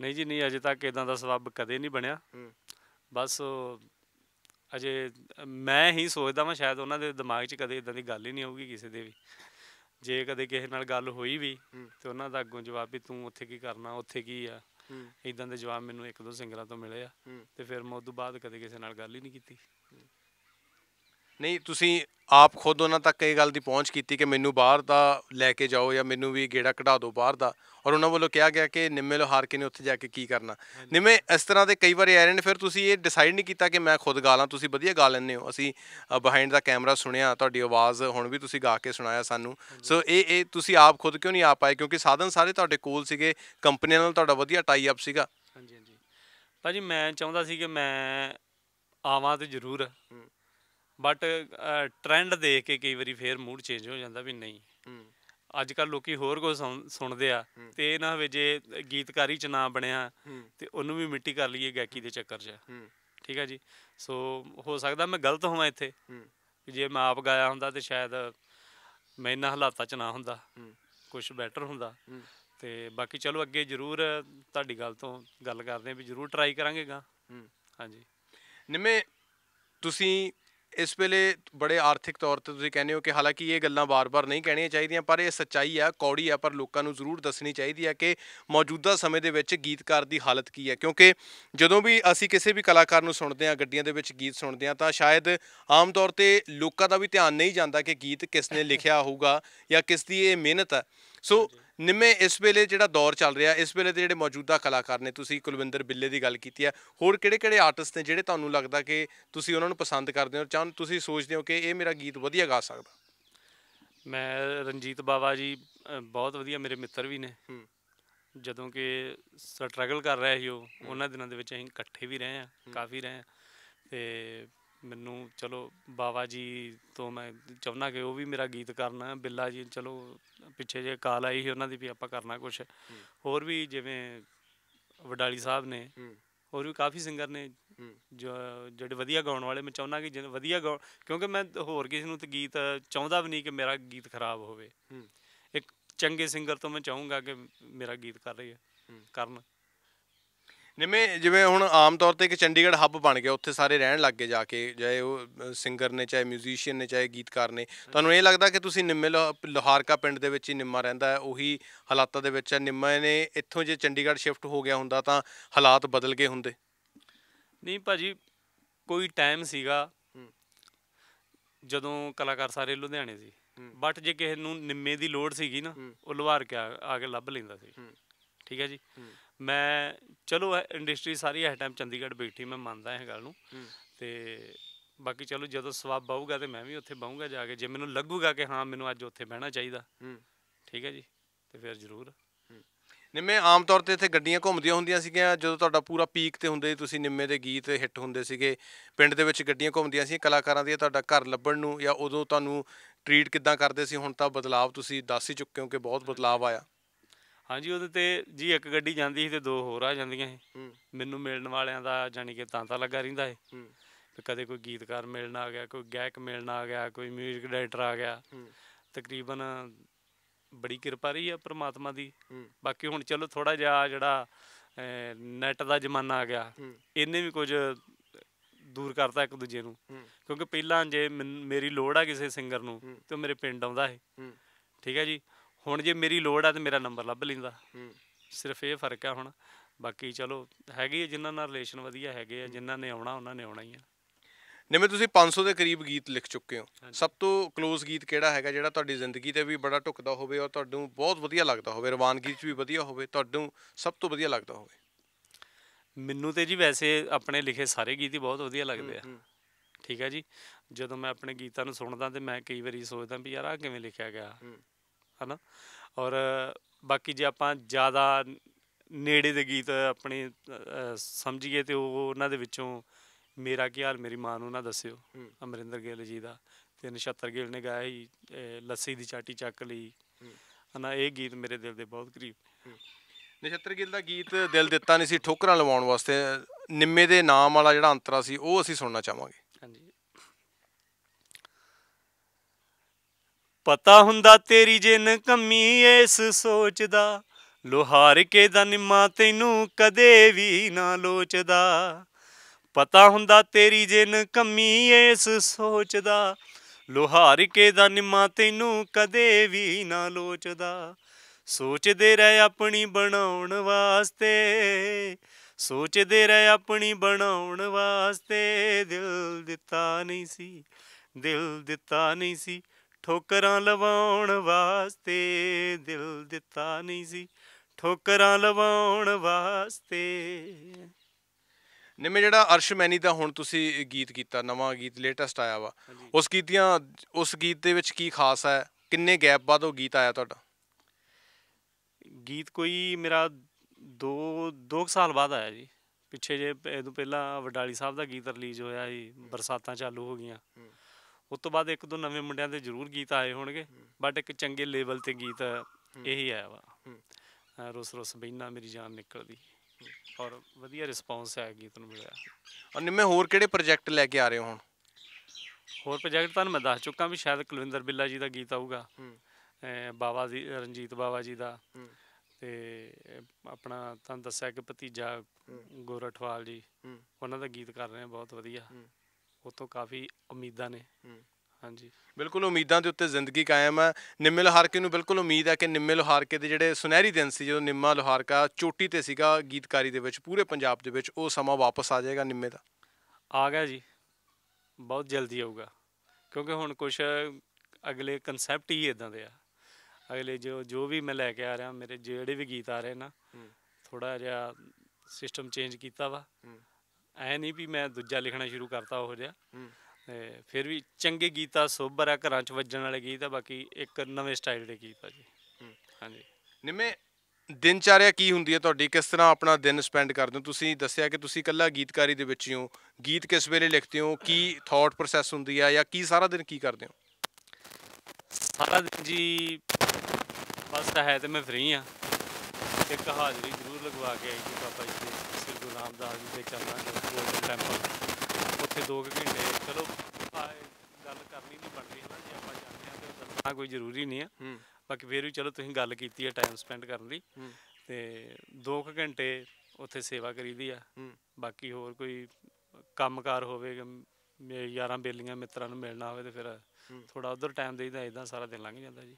ਨਹੀਂ ਜੀ ਨਹੀਂ ਅਜੇ ਤੱਕ ਇਦਾਂ ਦਾ ਸਵਾਬ ਕਦੇ ਨਹੀਂ ਬਣਿਆ ਬਸ ਅਜੇ ਮੈਂ ਹੀ ਸੋਚਦਾ ਵਾਂ ਸ਼ਾਇਦ ਉਹਨਾਂ ਦੇ ਦਿਮਾਗ 'ਚ ਕਦੇ ਇਦਾਂ ਦੀ ਗੱਲ ਹੀ ਨਹੀਂ ਆਊਗੀ ਕਿਸੇ ਦੇ ਵੀ ਜੇ ਕਦੇ ਕਿਸੇ ਨਾਲ ਗੱਲ ਹੋਈ ਵੀ ਤੇ ਉਹਨਾਂ ਦਾ ਅੱਗੋਂ ਜਵਾਬ ਵੀ ਤੂੰ ਉੱਥੇ ਕੀ ਕਰਨਾ ਉੱਥੇ ਕੀ ਆ ਇਦਾਂ ਦੇ ਜਵਾਬ ਮੈਨੂੰ ਇੱਕ ਦੋ ਸਿੰਗਰਾਂ ਤੋਂ ਮਿਲੇ ਆ ਤੇ ਫਿਰ ਮੈਂ ਉਸ ਤੋਂ ਬਾਅਦ ਕਦੇ ਕਿਸੇ ਨਾਲ ਗੱਲ ਹੀ ਨਹੀਂ ਕੀਤੀ ਨਹੀਂ ਤੁਸੀਂ ਆਪ ਖੁਦ ਉਹਨਾਂ ਤੱਕ ਇਹ ਗੱਲ ਦੀ ਪਹੁੰਚ ਕੀਤੀ ਕਿ ਮੈਨੂੰ ਬਾਹਰ ਦਾ ਲੈ ਕੇ ਜਾਓ ਜਾਂ ਮੈਨੂੰ ਵੀ ਗੇੜਾ ਕਢਾ ਦਿਓ ਬਾਹਰ ਦਾ ਔਰ ਉਹਨਾਂ ਵੱਲੋਂ ਕਿਹਾ ਗਿਆ ਕਿ ਨਿੰਮੇ ਲੋ ਹਾਰ ਕੇ ਨੇ ਉੱਥੇ ਜਾ ਕੇ ਕੀ ਕਰਨਾ ਨਿੰਮੇ ਇਸ ਤਰ੍ਹਾਂ ਦੇ ਕਈ ਵਾਰ ਆ ਰਹੇ ਨੇ ਫਿਰ ਤੁਸੀਂ ਇਹ ਡਿਸਾਈਡ ਨਹੀਂ ਕੀਤਾ ਕਿ ਮੈਂ ਖੁਦ ਗਾਲਾਂ ਤੁਸੀਂ ਵਧੀਆ ਗਾ ਲੈਂਦੇ ਹੋ ਅਸੀਂ ਬਿਹਾਈਂਡ ਦਾ ਕੈਮਰਾ ਸੁਣਿਆ ਤੁਹਾਡੀ ਆਵਾਜ਼ ਹੁਣ ਵੀ ਤੁਸੀਂ ਗਾ ਕੇ ਸੁਣਾਇਆ ਸਾਨੂੰ ਸੋ ਇਹ ਇਹ ਤੁਸੀਂ ਆਪ ਖੁਦ ਕਿਉਂ ਨਹੀਂ ਆ ਪਾਏ ਕਿਉਂਕਿ ਸਾਧਨ ਸਾਰੇ ਤੁਹਾਡੇ ਕੋਲ ਸੀਗੇ ਕੰਪਨੀਆਂ ਨਾਲ ਤੁਹਾਡਾ ਵਧੀਆ ਟਾਈ ਅਪ ਸੀਗਾ ਹਾਂਜੀ ਹਾਂਜੀ ਭਾਜੀ ਮੈਂ ਚਾਹੁੰਦਾ ਸੀ ਕਿ ਮੈਂ ਆਵਾਂ ਤੇ ਜ਼ਰੂਰ ਬਟ ਟ੍ਰੈਂਡ ਦੇਖ ਕੇ ਕਈ ਵਾਰੀ ਫੇਰ ਮੂਡ ਚੇਂਜ ਹੋ ਜਾਂਦਾ ਵੀ ਨਹੀਂ ਅੱਜ ਕੱਲ ਲੋਕੀ ਹੋਰ ਕੁਝ ਸੁਣਦੇ ਆ ਤੇ ਇਹ ਨਾ ਹੋਵੇ ਜੇ ਗੀਤਕਾਰੀ ਚ ਨਾ ਬਣਿਆ ਤੇ ਉਹਨੂੰ ਵੀ ਮਿੱਟੀ ਕਰ ਲਈਏ ਗਾਇਕੀ ਦੇ ਚੱਕਰ 'ਚ ਠੀਕ ਆ ਜੀ ਸੋ ਹੋ ਸਕਦਾ ਮੈਂ ਗਲਤ ਹੋਵਾਂ ਇੱਥੇ ਜੇ ਮੈਂ ਆਪ ਗਾਇਆ ਹੁੰਦਾ ਤੇ ਸ਼ਾਇਦ ਮੈਂ ਇਹਨਾਂ ਹਾਲਾਤਾਂ 'ਚ ਨਾ ਹੁੰਦਾ ਕੁਝ ਬੈਟਰ ਹੁੰਦਾ ਤੇ ਬਾਕੀ ਚਲੋ ਅੱਗੇ ਜ਼ਰੂਰ ਤੁਹਾਡੀ ਗੱਲ ਤੋਂ ਗੱਲ ਕਰਦੇ ਆ ਵੀ ਜ਼ਰੂਰ ਟਰਾਈ ਕਰਾਂਗੇ ਗਾ ਹਾਂਜੀ ਨਿਮੇ ਤੁਸੀਂ ਇਸ ਵੇਲੇ ਬੜੇ ਆਰਥਿਕ ਤੌਰ ਤੇ ਤੁਸੀਂ ਕਹਿੰਦੇ ਹੋ ਕਿ ਹਾਲਾਂਕਿ ਇਹ ਗੱਲਾਂ ਵਾਰ-ਵਾਰ ਨਹੀਂ ਕਹਿਣੀਆਂ ਚਾਹੀਦੀਆਂ ਪਰ ਇਹ ਸੱਚਾਈ ਆ ਕੌੜੀ ਆ ਪਰ ਲੋਕਾਂ ਨੂੰ ਜ਼ਰੂਰ ਦੱਸਣੀ ਚਾਹੀਦੀ ਆ ਕਿ ਮੌਜੂਦਾ ਸਮੇਂ ਦੇ ਵਿੱਚ ਗੀਤਕਾਰ ਦੀ ਹਾਲਤ ਕੀ ਹੈ ਕਿਉਂਕਿ ਜਦੋਂ ਵੀ ਅਸੀਂ ਕਿਸੇ ਵੀ ਕਲਾਕਾਰ ਨੂੰ ਸੁਣਦੇ ਆ ਗੱਡੀਆਂ ਦੇ ਵਿੱਚ ਗੀਤ ਸੁਣਦੇ ਆ ਤਾਂ ਸ਼ਾਇਦ ਆਮ ਤੌਰ ਤੇ ਲੋਕਾਂ ਦਾ ਵੀ ਧਿਆਨ ਨਹੀਂ ਜਾਂਦਾ ਕਿ ਗੀਤ ਕਿਸ ਨੇ ਲਿਖਿਆ ਹੋਊਗਾ ਜਾਂ ਕਿਸ ਦੀ ਇਹ ਮਿਹਨਤ ਆ ਸੋ ਨਿੰਮੇ ਇਸ ਵੇਲੇ ਜਿਹੜਾ ਦੌਰ ਚੱਲ ਰਿਹਾ ਇਸ ਵੇਲੇ ਦੇ ਜਿਹੜੇ ਮੌਜੂਦਾ ਕਲਾਕਾਰ ਨੇ ਤੁਸੀਂ ਕੁਲਵਿੰਦਰ ਬਿੱਲੇ ਦੀ ਗੱਲ ਕੀਤੀ ਹੈ ਹੋਰ ਕਿਹੜੇ-ਕਿਹੜੇ ਆਰਟਿਸਟ ਨੇ ਜਿਹੜੇ ਤੁਹਾਨੂੰ ਲੱਗਦਾ ਕਿ ਤੁਸੀਂ ਉਹਨਾਂ ਨੂੰ ਪਸੰਦ ਕਰਦੇ ਹੋ ਚਾਹ ਤੁਸੀਂ ਸੋਚਦੇ ਹੋ ਕਿ ਇਹ ਮੇਰਾ ਗੀਤ ਵਧੀਆ ਗਾ ਸਕਦਾ ਮੈਂ ਰਣਜੀਤ ਬਾਵਾ ਜੀ ਬਹੁਤ ਵਧੀਆ ਮੇਰੇ ਮਿੱਤਰ ਵੀ ਨੇ ਜਦੋਂ ਕਿ ਸਟਰਗਲ ਕਰ ਰਿਹਾ ਸੀ ਉਹ ਉਹਨਾਂ ਦਿਨਾਂ ਦੇ ਵਿੱਚ ਅਸੀਂ ਇਕੱਠੇ ਵੀ ਰਹੇ ਆ ਕਾਫੀ ਰਹੇ ਆ ਤੇ ਮੈਨੂੰ ਚਲੋ ਬਾਵਾ ਜੀ ਤੋਂ ਮੈਂ ਚਾਹੁੰਨਾ ਕਿ ਉਹ ਵੀ ਮੇਰਾ ਗੀਤ ਕਰਨ ਬਿੱਲਾ ਜੀ ਚਲੋ ਪਿੱਛੇ ਜੇ ਕਾਲ ਆਈ ਸੀ ਉਹਨਾਂ ਦੀ ਵੀ ਆਪਾਂ ਕਰਨਾ ਕੁਝ ਹੋਰ ਵੀ ਜਿਵੇਂ ਵਡਾਲੀ ਸਾਹਿਬ ਨੇ ਹੋਰ ਵੀ ਕਾਫੀ ਸਿੰਗਰ ਨੇ ਜੋ ਜਿਹੜੇ ਵਧੀਆ ਗਾਉਣ ਵਾਲੇ ਮੈਂ ਚਾਹੁੰਦਾ ਕਿ ਵਧੀਆ ਗਾਉਣ ਕਿਉਂਕਿ ਮੈਂ ਹੋਰ ਕਿਸੇ ਨੂੰ ਤੇ ਗੀਤ ਚਾਹੁੰਦਾ ਵੀ ਨਹੀਂ ਕਿ ਮੇਰਾ ਗੀਤ ਖਰਾਬ ਹੋਵੇ ਇੱਕ ਚੰਗੇ ਸਿੰਗਰ ਤੋਂ ਮੈਂ ਚਾਹੂੰਗਾ ਕਿ ਮੇਰਾ ਗੀਤ ਕਰ ਰਹੀ ਹੈ ਕਰਨ ਜਿਵੇਂ ਜਿਵੇਂ ਹੁਣ ਆਮ ਤੌਰ ਤੇ ਇੱਕ ਚੰਡੀਗੜ੍ਹ ਹੱਬ ਬਣ ਗਿਆ ਉੱਥੇ ਸਾਰੇ ਰਹਿਣ ਲੱਗ ਗਏ ਜਾ ਕੇ ਜਾਏ ਉਹ ਸਿੰਗਰ ਨੇ ਚਾਹੇ ਮਿਊਜ਼ੀਸ਼ੀਅਨ ਨੇ ਚਾਹੇ ਗੀਤਕਾਰ ਨੇ ਤੁਹਾਨੂੰ ਇਹ ਲੱਗਦਾ ਕਿ ਤੁਸੀਂ ਨਿੰਮੇ ਲੋਹਾਰਕਾ ਪਿੰਡ ਦੇ ਵਿੱਚ ਹੀ ਨਿੰਮਾ ਰਹਿੰਦਾ ਹੈ ਉਹੀ ਹਾਲਾਤਾਂ ਦੇ ਵਿੱਚ ਹੈ ਨਿੰਮਾ ਨੇ ਇੱਥੋਂ ਜੇ ਚੰਡੀਗੜ੍ਹ ਸ਼ਿਫਟ ਹੋ ਗਿਆ ਹੁੰਦਾ ਤਾਂ ਹਾਲਾਤ ਬਦਲ ਗਏ ਹੁੰਦੇ ਨਹੀਂ ਭਾਜੀ ਕੋਈ ਟਾਈਮ ਸੀਗਾ ਜਦੋਂ ਕਲਾਕਾਰ ਸਾਰੇ ਲੁਧਿਆਣੇ ਸੀ ਬਟ ਜੇ ਕਿਸੇ ਨੂੰ ਨਿੰਮੇ ਦੀ ਲੋੜ ਸੀਗੀ ਨਾ ਉਹ ਲੋਹਾਰਕਾ ਆ ਕੇ ਲੱਭ ਲੈਂਦਾ ਸੀ ਠੀਕ ਹੈ ਜੀ ਮੈਂ ਚਲੋ ਇੰਡਸਟਰੀ ਸਾਰੀ ਇਸ ਟਾਈਮ ਚੰਡੀਗੜ੍ਹ ਬੈਠੀ ਮੈਂ ਮੰਨਦਾ ਇਹ ਗੱਲ ਨੂੰ ਤੇ ਬਾਕੀ ਚਲੋ ਜਦੋਂ ਸਵਾਬ ਬਾਹੂਗਾ ਤੇ ਮੈਂ ਵੀ ਉੱਥੇ ਬਾਹੂਗਾ ਜਾ ਕੇ ਜੇ ਮੈਨੂੰ ਲੱਗੂਗਾ ਕਿ ਹਾਂ ਮੈਨੂੰ ਅੱਜ ਉੱਥੇ ਬਹਿਣਾ ਚਾਹੀਦਾ ਠੀਕ ਹੈ ਜੀ ਤੇ ਫਿਰ ਜ਼ਰੂਰ ਨਿੰਮੇ ਆਮ ਤੌਰ ਤੇ ਇੱਥੇ ਗੱਡੀਆਂ ਘੁੰਮਦੀਆਂ ਹੁੰਦੀਆਂ ਸੀਗੀਆਂ ਜਦੋਂ ਤੁਹਾਡਾ ਪੂਰਾ ਪੀਕ ਤੇ ਹੁੰਦੇ ਤੁਸੀਂ ਨਿੰਮੇ ਦੇ ਗੀਤ ਹਿੱਟ ਹੁੰਦੇ ਸੀਗੇ ਪਿੰਡ ਦੇ ਵਿੱਚ ਗੱਡੀਆਂ ਘੁੰਮਦੀਆਂ ਸੀ ਕਲਾਕਾਰਾਂ ਦੀ ਤੁਹਾਡਾ ਘਰ ਲੱਭਣ ਨੂੰ ਜਾਂ ਉਦੋਂ ਤੁਹਾਨੂੰ ਟ੍ਰੀਟ ਕਿੱਦਾਂ ਕਰਦੇ ਸੀ ਹੁਣ ਤਾਂ ਬਦਲਾਅ ਤੁਸੀਂ ਦੱਸ ਹੀ ਚੁੱਕੇ ਹੋ ਕਿ ਬਹੁਤ ਬਦਲਾਅ ਆਇਆ ਹਾਂਜੀ ਉਹਦੇ ਤੇ ਜੀ ਇੱਕ ਗੱਡੀ ਜਾਂਦੀ ਸੀ ਤੇ ਦੋ ਹੋਰ ਆ ਜਾਂਦੀਆਂ ਸੀ ਮੈਨੂੰ ਮਿਲਣ ਵਾਲਿਆਂ ਦਾ ਜਾਨੀ ਕਿ ਤਾਂਤਾ ਲੱਗਾ ਰਹਿੰਦਾ ਹੈ ਤੇ ਕਦੇ ਕੋਈ ਗੀਤਕਾਰ ਮਿਲਣ ਆ ਗਿਆ ਕੋਈ ਗਾਇਕ ਮਿਲਣ ਆ ਗਿਆ ਕੋਈ 뮤직 ਡਾਇਰੈਕਟਰ ਆ ਗਿਆ ਤਕਰੀਬਨ ਬੜੀ ਕਿਰਪਾ ਰਹੀ ਆ ਪ੍ਰਮਾਤਮਾ ਦੀ ਬਾਕੀ ਹੁਣ ਚਲੋ ਥੋੜਾ ਜਿਹਾ ਜਿਹੜਾ ਨੈਟ ਦਾ ਜ਼ਮਾਨਾ ਆ ਗਿਆ ਇਹਨੇ ਵੀ ਕੁਝ ਦੂਰ ਕਰਤਾ ਇੱਕ ਦੂਜੇ ਨੂੰ ਕਿਉਂਕਿ ਪਹਿਲਾਂ ਜੇ ਮੇਰੀ ਲੋੜ ਆ ਕਿਸੇ ਸਿੰਗਰ ਨੂੰ ਤੇ ਮੇਰੇ ਪਿੰਡ ਆਉਂਦਾ ਸੀ ਠੀਕ ਹੈ ਜੀ ਹੁਣ ਜੇ ਮੇਰੀ ਲੋੜ ਆ ਤੇ ਮੇਰਾ ਨੰਬਰ ਲੱਭ ਲੈਂਦਾ ਸਿਰਫ ਇਹ ਫਰਕ ਆ ਹੁਣ ਬਾਕੀ ਚਲੋ ਹੈਗੇ ਜਿਨ੍ਹਾਂ ਨਾਲ ਰਿਲੇਸ਼ਨ ਵਧੀਆ ਹੈਗੇ ਆ ਜਿਨ੍ਹਾਂ ਨੇ ਆਉਣਾ ਉਹਨਾਂ ਨੇ ਆਉਣਾ ਹੀ ਆ ਨਿਮੇ ਤੁਸੀਂ 500 ਦੇ ਕਰੀਬ ਗੀਤ ਲਿਖ ਚੁੱਕੇ ਹੋ ਸਭ ਤੋਂ ক্লোਜ਼ ਗੀਤ ਕਿਹੜਾ ਹੈਗਾ ਜਿਹੜਾ ਤੁਹਾਡੀ ਜ਼ਿੰਦਗੀ ਤੇ ਵੀ ਬੜਾ ਟੁਕਦਾ ਹੋਵੇ ਔਰ ਤੁਹਾਨੂੰ ਬਹੁਤ ਵਧੀਆ ਲੱਗਦਾ ਹੋਵੇ ਰਵਾਨਗੀ ਚ ਵੀ ਵਧੀਆ ਹੋਵੇ ਤੁਹਾਨੂੰ ਸਭ ਤੋਂ ਵਧੀਆ ਲੱਗਦਾ ਹੋਵੇ ਮੈਨੂੰ ਤੇ ਜੀ ਵੈਸੇ ਆਪਣੇ ਲਿਖੇ ਸਾਰੇ ਗੀਤ ਹੀ ਬਹੁਤ ਵਧੀਆ ਲੱਗਦੇ ਆ ਠੀਕ ਹੈ ਜੀ ਜਦੋਂ ਮੈਂ ਆਪਣੇ ਗੀਤਾਂ ਨੂੰ ਸੁਣਦਾ ਤੇ ਮੈਂ ਕਈ ਵਾਰੀ ਸੋਚਦਾ ਵੀ ਯਾਰ ਆ ਕਿਵੇਂ ਲਿਖਿਆ ਗਿਆ ਹਨਾ ਔਰ ਬਾਕੀ ਜੇ ਆਪਾਂ ਜ਼ਿਆਦਾ ਨੇੜੇ ਦੇ ਗੀਤ ਆਪਣੇ ਸਮਝੀਏ ਤੇ ਉਹ ਉਹਨਾਂ ਦੇ ਵਿੱਚੋਂ ਮੇਰਾ ਕੀ ਹਾਲ ਮੇਰੀ ਮਾਂ ਨੂੰ ਨਾ ਦੱਸਿਓ ਅਮਰਿੰਦਰ ਗਿੱਲ ਜੀ ਦਾ ਤੇ ਨਛੱਤਰ ਗਿੱਲ ਨੇ ਗਾਇਆ ਹੀ ਲੱਸੀ ਦੀ ਚਾਟੀ ਚੱਕ ਲਈ ਹਨਾ ਇਹ ਗੀਤ ਮੇਰੇ ਦਿਲ ਦੇ ਬਹੁਤ ਕਰੀਬ ਨਛੱਤਰ ਗਿੱਲ ਦਾ ਗੀਤ ਦਿਲ ਦਿੱਤਾ ਨਹੀਂ ਸੀ ਠੋਕਰਾਂ ਲਵਾਉਣ ਵਾਸਤੇ ਨਿੰਮੇ ਦੇ ਨਾਮ ਵਾਲਾ ਜਿਹੜਾ ਅੰਤਰਾ ਸੀ ਉਹ ਅਸੀਂ ਸੁਣਨਾ ਚਾਹਾਂਗੇ ਪਤਾ ਹੁੰਦਾ ਤੇਰੀ ਜੇ ਨਕਮੀ ਇਸ ਸੋਚ ਦਾ ਲੋਹਾਰ ਕੇ ਦਾ ਨਿਮਾ ਤੈਨੂੰ ਕਦੇ ਵੀ ਨਾ ਲੋਚਦਾ ਪਤਾ ਹੁੰਦਾ ਤੇਰੀ ਜੇ ਨਕਮੀ ਇਸ ਸੋਚ ਦਾ ਲੋਹਾਰ ਕੇ ਦਾ ਨਿਮਾ ਤੈਨੂੰ ਕਦੇ ਵੀ ਨਾ ਲੋਚਦਾ ਸੋਚਦੇ ਰਹਿ ਆਪਣੀ ਬਣਾਉਣ ਵਾਸਤੇ ਸੋਚਦੇ ਰਹਿ ਆਪਣੀ ਬਣਾਉਣ ਵਾਸਤੇ ਦਿਲ ਦਿੱਤਾ ਨਹੀਂ ਸੀ ਦਿਲ ਦਿੱਤਾ ਨਹੀਂ ਸੀ ਠੋਕਰਾਂ ਲਵਾਉਣ ਵਾਸਤੇ ਦਿਲ ਦਿੱਤਾ ਨਹੀਂ ਸੀ ਠੋਕਰਾਂ ਲਵਾਉਣ ਵਾਸਤੇ ਨਿਮੇ ਜਿਹੜਾ ਅਰਸ਼ਮੈਨੀ ਦਾ ਹੁਣ ਤੁਸੀਂ ਗੀਤ ਕੀਤਾ ਨਵਾਂ ਗੀਤ ਲੇਟੈਸਟ ਆਇਆ ਵਾ ਉਸ ਗੀਤਿਆਂ ਉਸ ਗੀਤ ਦੇ ਵਿੱਚ ਕੀ ਖਾਸ ਹੈ ਕਿੰਨੇ ਗੈਪ ਬਾਅਦ ਉਹ ਗੀਤ ਆਇਆ ਤੁਹਾਡਾ ਗੀਤ ਕੋਈ ਮੇਰਾ 2 2 ਸਾਲ ਬਾਅਦ ਆਇਆ ਜੀ ਪਿੱਛੇ ਜੇ ਇਹ ਤੋਂ ਪਹਿਲਾਂ ਵਡਾਲੀ ਸਾਹਿਬ ਦਾ ਗੀਤ ਰਿਲੀਜ਼ ਹੋਇਆ ਸੀ ਬਰਸਾਤਾਂ ਚਾਲੂ ਹੋ ਗਈਆਂ ਉਸ ਤੋਂ ਬਾਅਦ ਇੱਕ ਦੋ ਨਵੇਂ ਮੁੰਡਿਆਂ ਦੇ ਜ਼ਰੂਰ ਗੀਤ ਆਏ ਹੋਣਗੇ ਬਟ ਇੱਕ ਚੰਗੇ ਲੈਵਲ ਤੇ ਗੀਤ ਇਹੀ ਆਇਆ ਵਾ ਰੋਸ ਰੋਸ ਬੈਨਾ ਮੇਰੀ ਜਾਨ ਨਿਕਲਦੀ ਔਰ ਵਧੀਆ ਰਿਸਪੌਂਸ ਆਇਆ ਗੀਤ ਨੂੰ ਮਿਲਿਆ ਔਰ ਨਿੰਮੇ ਹੋਰ ਕਿਹੜੇ ਪ੍ਰੋਜੈਕਟ ਲੈ ਕੇ ਆ ਰਹੇ ਹੋ ਹੁਣ ਹੋਰ ਪ੍ਰੋਜੈਕਟ ਤੁਹਾਨੂੰ ਮੈਂ ਦੱਸ ਚੁੱਕਾ ਵੀ ਸ਼ਾਇਦ ਕੁਲਵਿੰਦਰ ਬਿੱਲਾ ਜੀ ਦਾ ਗੀਤ ਆਊਗਾ ਬਾਬਾ ਜੀ ਰਣਜੀਤ ਬਾਵਾ ਜੀ ਦਾ ਤੇ ਆਪਣਾ ਤੁਹਾਨੂੰ ਦੱਸਿਆ ਕਿ ਭਤੀਜਾ ਗੋਰਠਵਾਲ ਜੀ ਉਹਨਾਂ ਦਾ ਗੀਤ ਕਰ ਰਹੇ ਆ ਬਹੁਤ ਵਧੀਆ ਉਹ ਤੋਂ ਕਾਫੀ ਉਮੀਦਾਂ ਨੇ ਹਾਂਜੀ ਬਿਲਕੁਲ ਉਮੀਦਾਂ ਦੇ ਉੱਤੇ ਜ਼ਿੰਦਗੀ ਕਾਇਮ ਹੈ ਨਿੰਮੇ ਲੋਹਾਰਕੇ ਨੂੰ ਬਿਲਕੁਲ ਉਮੀਦ ਹੈ ਕਿ ਨਿੰਮੇ ਲੋਹਾਰਕੇ ਦੇ ਜਿਹੜੇ ਸੁਨਹਿਰੀ ਦਿਨ ਸੀ ਜਦੋਂ ਨਿੰਮਾ ਲੋਹਾਰਕਾ ਚੋਟੀ ਤੇ ਸੀਗਾ ਗੀਤਕਾਰੀ ਦੇ ਵਿੱਚ ਪੂਰੇ ਪੰਜਾਬ ਦੇ ਵਿੱਚ ਉਹ ਸਮਾਂ ਵਾਪਸ ਆ ਜਾਏਗਾ ਨਿੰਮੇ ਦਾ ਆ ਗਿਆ ਜੀ ਬਹੁਤ ਜਲਦੀ ਆਊਗਾ ਕਿਉਂਕਿ ਹੁਣ ਕੁਝ ਅਗਲੇ ਕਨਸੈਪਟ ਹੀ ਇਦਾਂ ਦੇ ਆ ਅਗਲੇ ਜੋ ਜੋ ਵੀ ਮੈਂ ਲੈ ਕੇ ਆ ਰਿਹਾ ਮੇਰੇ ਜਿਹੜੇ ਵੀ ਗੀਤ ਆ ਰਹੇ ਨਾ ਥੋੜਾ ਜਿਹਾ ਸਿਸਟਮ ਚੇਂਜ ਕੀਤਾ ਵਾ ਐ ਨਹੀਂ ਵੀ ਮੈਂ ਦੂਜਾ ਲਿਖਣਾ ਸ਼ੁਰੂ ਕਰਤਾ ਉਹ ਜਿਹਾ ਤੇ ਫਿਰ ਵੀ ਚੰਗੇ ਗੀਤ ਆ ਸੋਬਰ ਆ ਘਰਾਂ 'ਚ ਵੱਜਣ ਵਾਲੇ ਗੀਤ ਆ ਬਾਕੀ ਇੱਕ ਨਵੇਂ ਸਟਾਈਲ ਦੇ ਗੀਤ ਆ ਜੀ ਹਾਂਜੀ ਨਿਮੇ ਦਿਨਚਾਰਿਆ ਕੀ ਹੁੰਦੀ ਹੈ ਤੁਹਾਡੀ ਕਿਸ ਤਰ੍ਹਾਂ ਆਪਣਾ ਦਿਨ ਸਪੈਂਡ ਕਰਦੇ ਹੋ ਤੁਸੀਂ ਦੱਸਿਆ ਕਿ ਤੁਸੀਂ ਇਕੱਲਾ ਗੀਤਕਾਰੀ ਦੇ ਵਿੱਚ ਹੀ ਹੋ ਗੀਤ ਕਿਸ ਵੇਲੇ ਲਿਖਦੇ ਹੋ ਕੀ ਥਾਟ ਪ੍ਰੋਸੈਸ ਹੁੰਦੀ ਆ ਜਾਂ ਕੀ ਸਾਰਾ ਦਿਨ ਕੀ ਕਰਦੇ ਹੋ ਸਾਰਾ ਦਿਨ ਜੀ ਬਸ ਹੈ ਤੇ ਮੈਂ ਫ੍ਰੀ ਆ ਇੱਕ ਹਾਜ਼ਰੀ ਜ਼ਰੂਰ ਲਗਵਾ ਕੇ ਆਈ ਜੀ ਪਾਪਾ ਜੀ ਗੁਰੂ ਰਾਮਦਾਸ ਜੀ ਦੇ ਚਰਨਾਂ ਦੇ ਗੋਲਡਨ ਟੈਂਪਲ ਉੱਥੇ 2 ਘੰਟੇ ਚਲੋ ਆਏ ਗੱਲ ਕਰਨੀ ਨਹੀਂ ਬਣਦੀ ਹੈ ਨਾ ਜੇ ਆਪਾਂ ਜਾਂਦੇ ਆ ਤੇ ਦੱਸਣਾ ਕੋਈ ਜ਼ਰੂਰੀ ਨਹੀਂ ਆ ਬਾਕੀ ਫੇਰ ਵੀ ਚਲੋ ਤੁਸੀਂ ਗੱਲ ਕੀਤੀ ਹੈ ਟਾਈਮ ਸਪੈਂਡ ਕਰਨ ਲਈ ਤੇ 2 ਘੰਟੇ ਉੱਥੇ ਸੇਵਾ ਕਰੀਦੀ ਆ ਬਾਕੀ ਹੋਰ ਕੋਈ ਕੰਮਕਾਰ ਹੋਵੇ ਯਾਰਾਂ ਬੇਲੀਆਂ ਮਿੱਤਰਾਂ ਨੂੰ ਮਿਲਣਾ ਹੋਵੇ ਤੇ ਫਿਰ ਥੋੜਾ ਉਧਰ ਟਾਈਮ ਦੇਈਦਾ ਇਦਾਂ ਸਾਰਾ ਦਿਨ ਲੰਘ ਜਾਂਦਾ ਜੀ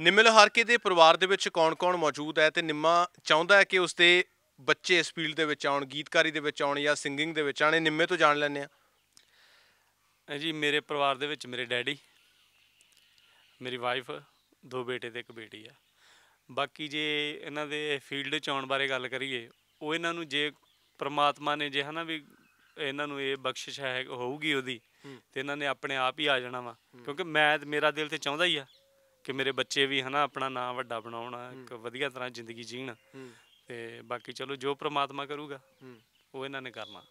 ਨਿਮਲ ਹਾਰਕੇ ਦੇ ਪਰਿਵਾਰ ਦੇ ਵਿੱਚ ਕੌਣ-ਕੌਣ ਮੌਜੂਦ ਹੈ ਤੇ ਨਿੰਮਾ ਚਾਹੁੰਦਾ ਹੈ ਕਿ ਉਸਦੇ ਬੱਚੇ ਇਸ ਫੀਲਡ ਦੇ ਵਿੱਚ ਆਉਣ ਗੀਤਕਾਰੀ ਦੇ ਵਿੱਚ ਆਉਣ ਜਾਂ ਸਿੰਗਿੰਗ ਦੇ ਵਿੱਚ ਆਣੇ ਨਿੰਮੇ ਤੋਂ ਜਾਣ ਲੈਣੇ ਆ ਜੀ ਮੇਰੇ ਪਰਿਵਾਰ ਦੇ ਵਿੱਚ ਮੇਰੇ ਡੈਡੀ ਮੇਰੀ ਵਾਈਫ ਦੋ ਬੇਟੇ ਤੇ ਇੱਕ ਬੇਟੀ ਆ ਬਾਕੀ ਜੇ ਇਹਨਾਂ ਦੇ ਫੀਲਡ ਚ ਆਉਣ ਬਾਰੇ ਗੱਲ ਕਰੀਏ ਉਹ ਇਹਨਾਂ ਨੂੰ ਜੇ ਪ੍ਰਮਾਤਮਾ ਨੇ ਜੇ ਹਨਾ ਵੀ ਇਹਨਾਂ ਨੂੰ ਇਹ ਬਖਸ਼ਿਸ਼ ਹੈ ਹੋਊਗੀ ਉਹਦੀ ਤੇ ਇਹਨਾਂ ਨੇ ਆਪਣੇ ਆਪ ਹੀ ਆ ਜਾਣਾ ਵਾ ਕਿਉਂਕਿ ਮੈਂ ਮੇਰਾ ਦਿਲ ਤੇ ਚਾਹੁੰਦਾ ਹੀ ਆ ਕਿ ਮੇਰੇ ਬੱਚੇ ਵੀ ਹਨਾ ਆਪਣਾ ਨਾਂ ਵੱਡਾ ਬਣਾਉਣਾ ਇੱਕ ਵਧੀਆ ਤਰ੍ਹਾਂ ਜ਼ਿੰਦਗੀ ਜੀਣ ਤੇ ਬਾਕੀ ਚਲੋ ਜੋ ਪ੍ਰਮਾਤਮਾ ਕਰੂਗਾ ਉਹ ਇਹਨਾਂ ਨੇ ਕਰਨਾ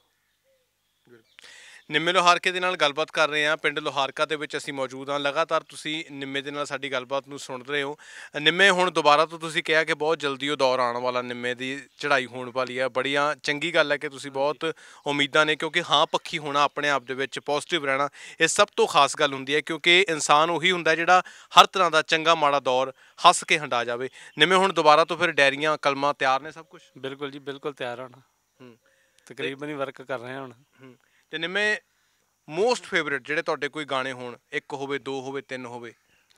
ਨਿੰਮੇ ਲੋਹਾਰਕੇ ਦੇ ਨਾਲ ਗੱਲਬਾਤ ਕਰ ਰਹੇ ਹਾਂ ਪਿੰਡ ਲੋਹਾਰਕਾ ਦੇ ਵਿੱਚ ਅਸੀਂ ਮੌਜੂਦ ਹਾਂ ਲਗਾਤਾਰ ਤੁਸੀਂ ਨਿੰਮੇ ਦੇ ਨਾਲ ਸਾਡੀ ਗੱਲਬਾਤ ਨੂੰ ਸੁਣ ਰਹੇ ਹੋ ਨਿੰਮੇ ਹੁਣ ਦੁਬਾਰਾ ਤੋਂ ਤੁਸੀਂ ਕਿਹਾ ਕਿ ਬਹੁਤ ਜਲਦੀ ਉਹ ਦੌਰ ਆਉਣ ਵਾਲਾ ਨਿੰਮੇ ਦੀ ਚੜ੍ਹਾਈ ਹੋਣ ਵਾਲੀ ਹੈ ਬੜੀਆਂ ਚੰਗੀ ਗੱਲ ਹੈ ਕਿ ਤੁਸੀਂ ਬਹੁਤ ਉਮੀਦਾਂ ਨੇ ਕਿਉਂਕਿ ਹਾਂ ਪੱਖੀ ਹੋਣਾ ਆਪਣੇ ਆਪ ਦੇ ਵਿੱਚ ਪੋਜ਼ਿਟਿਵ ਰਹਿਣਾ ਇਹ ਸਭ ਤੋਂ ਖਾਸ ਗੱਲ ਹੁੰਦੀ ਹੈ ਕਿਉਂਕਿ ਇਨਸਾਨ ਉਹੀ ਹੁੰਦਾ ਜਿਹੜਾ ਹਰ ਤਰ੍ਹਾਂ ਦਾ ਚੰਗਾ ਮਾੜਾ ਦੌਰ ਹੱਸ ਕੇ ਹੰਡਾ ਜਾਵੇ ਨਿੰਮੇ ਹੁਣ ਦੁਬਾਰਾ ਤੋਂ ਫਿਰ ਡੈਰੀਆਂ ਕਲਮਾਂ ਤਿਆਰ ਨੇ ਸਭ ਕੁਝ ਬਿਲਕੁਲ ਜੀ ਬਿਲਕੁਲ ਤਿਆਰ ਹੂੰ ਤਕਰੀਬਨ ਹੀ ਵਰਕ ਕਰ ਰਹੇ ਹਾਂ ਹੁਣ ਤੇ ਨਿਮੇ ਮੋਸਟ ਫੇਵਰਿਟ ਜਿਹੜੇ ਤੁਹਾਡੇ ਕੋਈ ਗਾਣੇ ਹੋਣ ਇੱਕ ਹੋਵੇ ਦੋ ਹੋਵੇ ਤਿੰਨ ਹੋਵੇ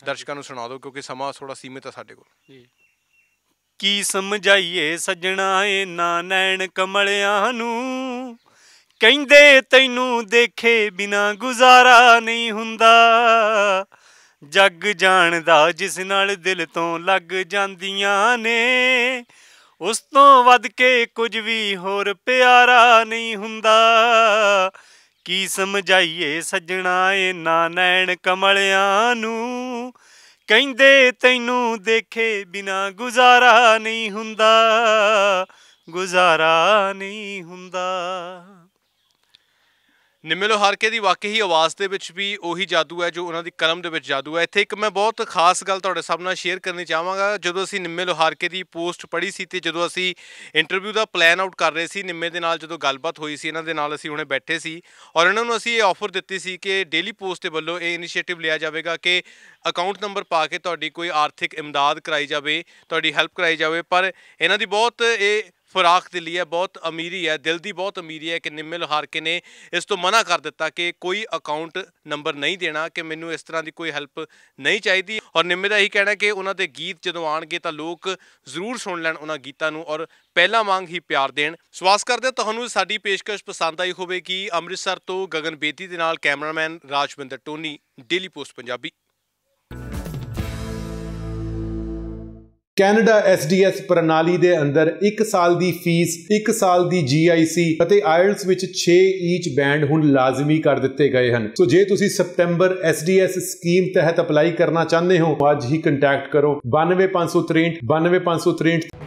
ਦਰਸ਼ਕਾਂ ਨੂੰ ਸੁਣਾ ਦਿਓ ਕਿਉਂਕਿ ਸਮਾਂ ਥੋੜਾ ਸੀਮਿਤ ਆ ਸਾਡੇ ਕੋਲ ਕੀ ਸਮਝਾਈਏ ਸੱਜਣਾ ਏ ਨਾ ਨੈਣ ਕਮਲਿਆਂ ਨੂੰ ਕਹਿੰਦੇ ਤੈਨੂੰ ਦੇਖੇ ਬਿਨਾ ਗੁਜ਼ਾਰਾ ਨਹੀਂ ਹੁੰਦਾ ਜੱਗ ਜਾਣਦਾ ਜਿਸ ਨਾਲ ਦਿਲ ਤੋਂ ਲੱਗ ਜਾਂਦੀਆਂ ਨੇ ਉਸ ਤੋਂ ਵੱਧ ਕੇ ਕੁਝ ਵੀ ਹੋਰ ਪਿਆਰਾ ਨਹੀਂ ਹੁੰਦਾ ਕੀ ਸਮਝਾਈਏ ਸੱਜਣਾ ਇਨਾ ਨੈਣ ਕਮਲਿਆਂ ਨੂੰ ਕਹਿੰਦੇ ਤੈਨੂੰ ਦੇਖੇ ਬਿਨਾ ਗੁਜ਼ਾਰਾ ਨਹੀਂ ਹੁੰਦਾ ਗੁਜ਼ਾਰਾ ਨਹੀਂ ਹੁੰਦਾ ਨਿਮਿਲੋ ਹਰਕੇ ਦੀ ਵਾਕਈ ਹੀ ਆਵਾਜ਼ ਦੇ ਵਿੱਚ ਵੀ ਉਹੀ ਜਾਦੂ ਹੈ ਜੋ ਉਹਨਾਂ ਦੀ ਕਲਮ ਦੇ ਵਿੱਚ ਜਾਦੂ ਹੈ ਇੱਥੇ ਇੱਕ ਮੈਂ ਬਹੁਤ ਖਾਸ ਗੱਲ ਤੁਹਾਡੇ ਸਭ ਨਾਲ ਸ਼ੇਅਰ ਕਰਨੀ ਚਾਹਾਂਗਾ ਜਦੋਂ ਅਸੀਂ ਨਿਮਿਲੋ ਹਰਕੇ ਦੀ ਪੋਸਟ ਪੜ੍ਹੀ ਸੀ ਤੇ ਜਦੋਂ ਅਸੀਂ ਇੰਟਰਵਿਊ ਦਾ ਪਲਾਨ ਆਊਟ ਕਰ ਰਹੇ ਸੀ ਨਿੰਮੇ ਦੇ ਨਾਲ ਜਦੋਂ ਗੱਲਬਾਤ ਹੋਈ ਸੀ ਇਹਨਾਂ ਦੇ ਨਾਲ ਅਸੀਂ ਹੁਣੇ ਬੈਠੇ ਸੀ ਔਰ ਇਹਨਾਂ ਨੂੰ ਅਸੀਂ ਇਹ ਆਫਰ ਦਿੱਤੀ ਸੀ ਕਿ ਡੇਲੀ ਪੋਸਟ ਦੇ ਵੱਲੋਂ ਇਹ ਇਨੀਸ਼ੀਏਟਿਵ ਲਿਆ ਜਾਵੇਗਾ ਕਿ ਅਕਾਊਂਟ ਨੰਬਰ ਪਾ ਕੇ ਤੁਹਾਡੀ ਕੋਈ ਆਰਥਿਕ ਇਮਦਾਦ ਕਰਾਈ ਜਾਵੇ ਤੁਹਾਡੀ ਹੈਲਪ ਕਰਾਈ ਜਾਵੇ ਪਰ ਇਹਨਾਂ ਦੀ ਬਹੁਤ ਇਹ ਫਰਾਕ ਦੇ ਲਈ ਹੈ ਬਹੁਤ ਅਮੀਰੀ ਹੈ ਦਿਲ ਦੀ ਬਹੁਤ ਅਮੀਰੀ ਹੈ ਕਿ ਨਿਮਲ ਹਾਰਕੇ ਨੇ ਇਸ ਤੋਂ ਮਨਾ ਕਰ ਦਿੱਤਾ ਕਿ ਕੋਈ ਅਕਾਊਂਟ ਨੰਬਰ ਨਹੀਂ ਦੇਣਾ ਕਿ ਮੈਨੂੰ ਇਸ ਤਰ੍ਹਾਂ ਦੀ ਕੋਈ ਹੈਲਪ ਨਹੀਂ ਚਾਹੀਦੀ ਔਰ ਨਿੰਮੇ ਦਾ ਇਹੀ ਕਹਿਣਾ ਕਿ ਉਹਨਾਂ ਦੇ ਗੀਤ ਜਦੋਂ ਆਣਗੇ ਤਾਂ ਲੋਕ ਜ਼ਰੂਰ ਸੁਣ ਲੈਣ ਉਹਨਾਂ ਗੀਤਾਂ ਨੂੰ ਔਰ ਪਹਿਲਾ ਮੰਗ ਹੀ ਪਿਆਰ ਦੇਣ ਸਵਾਸ ਕਰਦੇ ਤੁਹਾਨੂੰ ਸਾਡੀ ਪੇਸ਼ਕਸ਼ ਪਸੰਦ ਆਈ ਹੋਵੇਗੀ ਅੰਮ੍ਰਿਤਸਰ ਤੋਂ ਗਗਨ ਬੇਦੀ ਦੇ ਨਾਲ cameraman Rajwinder Tony Daily Post Punjabi Canada SDS ਪ੍ਰਣਾਲੀ ਦੇ ਅੰਦਰ 1 ਸਾਲ ਦੀ ਫੀਸ 1 ਸਾਲ ਦੀ ਜੀਆਈਸੀ ਅਤੇ ਆਇਲਸ ਵਿੱਚ 6 ਈਚ ਬੈਂਡ ਹੁਣ ਲਾਜ਼ਮੀ ਕਰ ਦਿੱਤੇ ਗਏ ਹਨ ਸੋ ਜੇ ਤੁਸੀਂ ਸਪਟੈਂਬਰ ਐਸਡੀਐਸ ਸਕੀਮ ਤਹਿਤ ਅਪਲਾਈ ਕਰਨਾ ਚਾਹੁੰਦੇ ਹੋ ਅੱਜ ਹੀ ਕੰਟੈਕਟ ਕਰੋ 92563 92563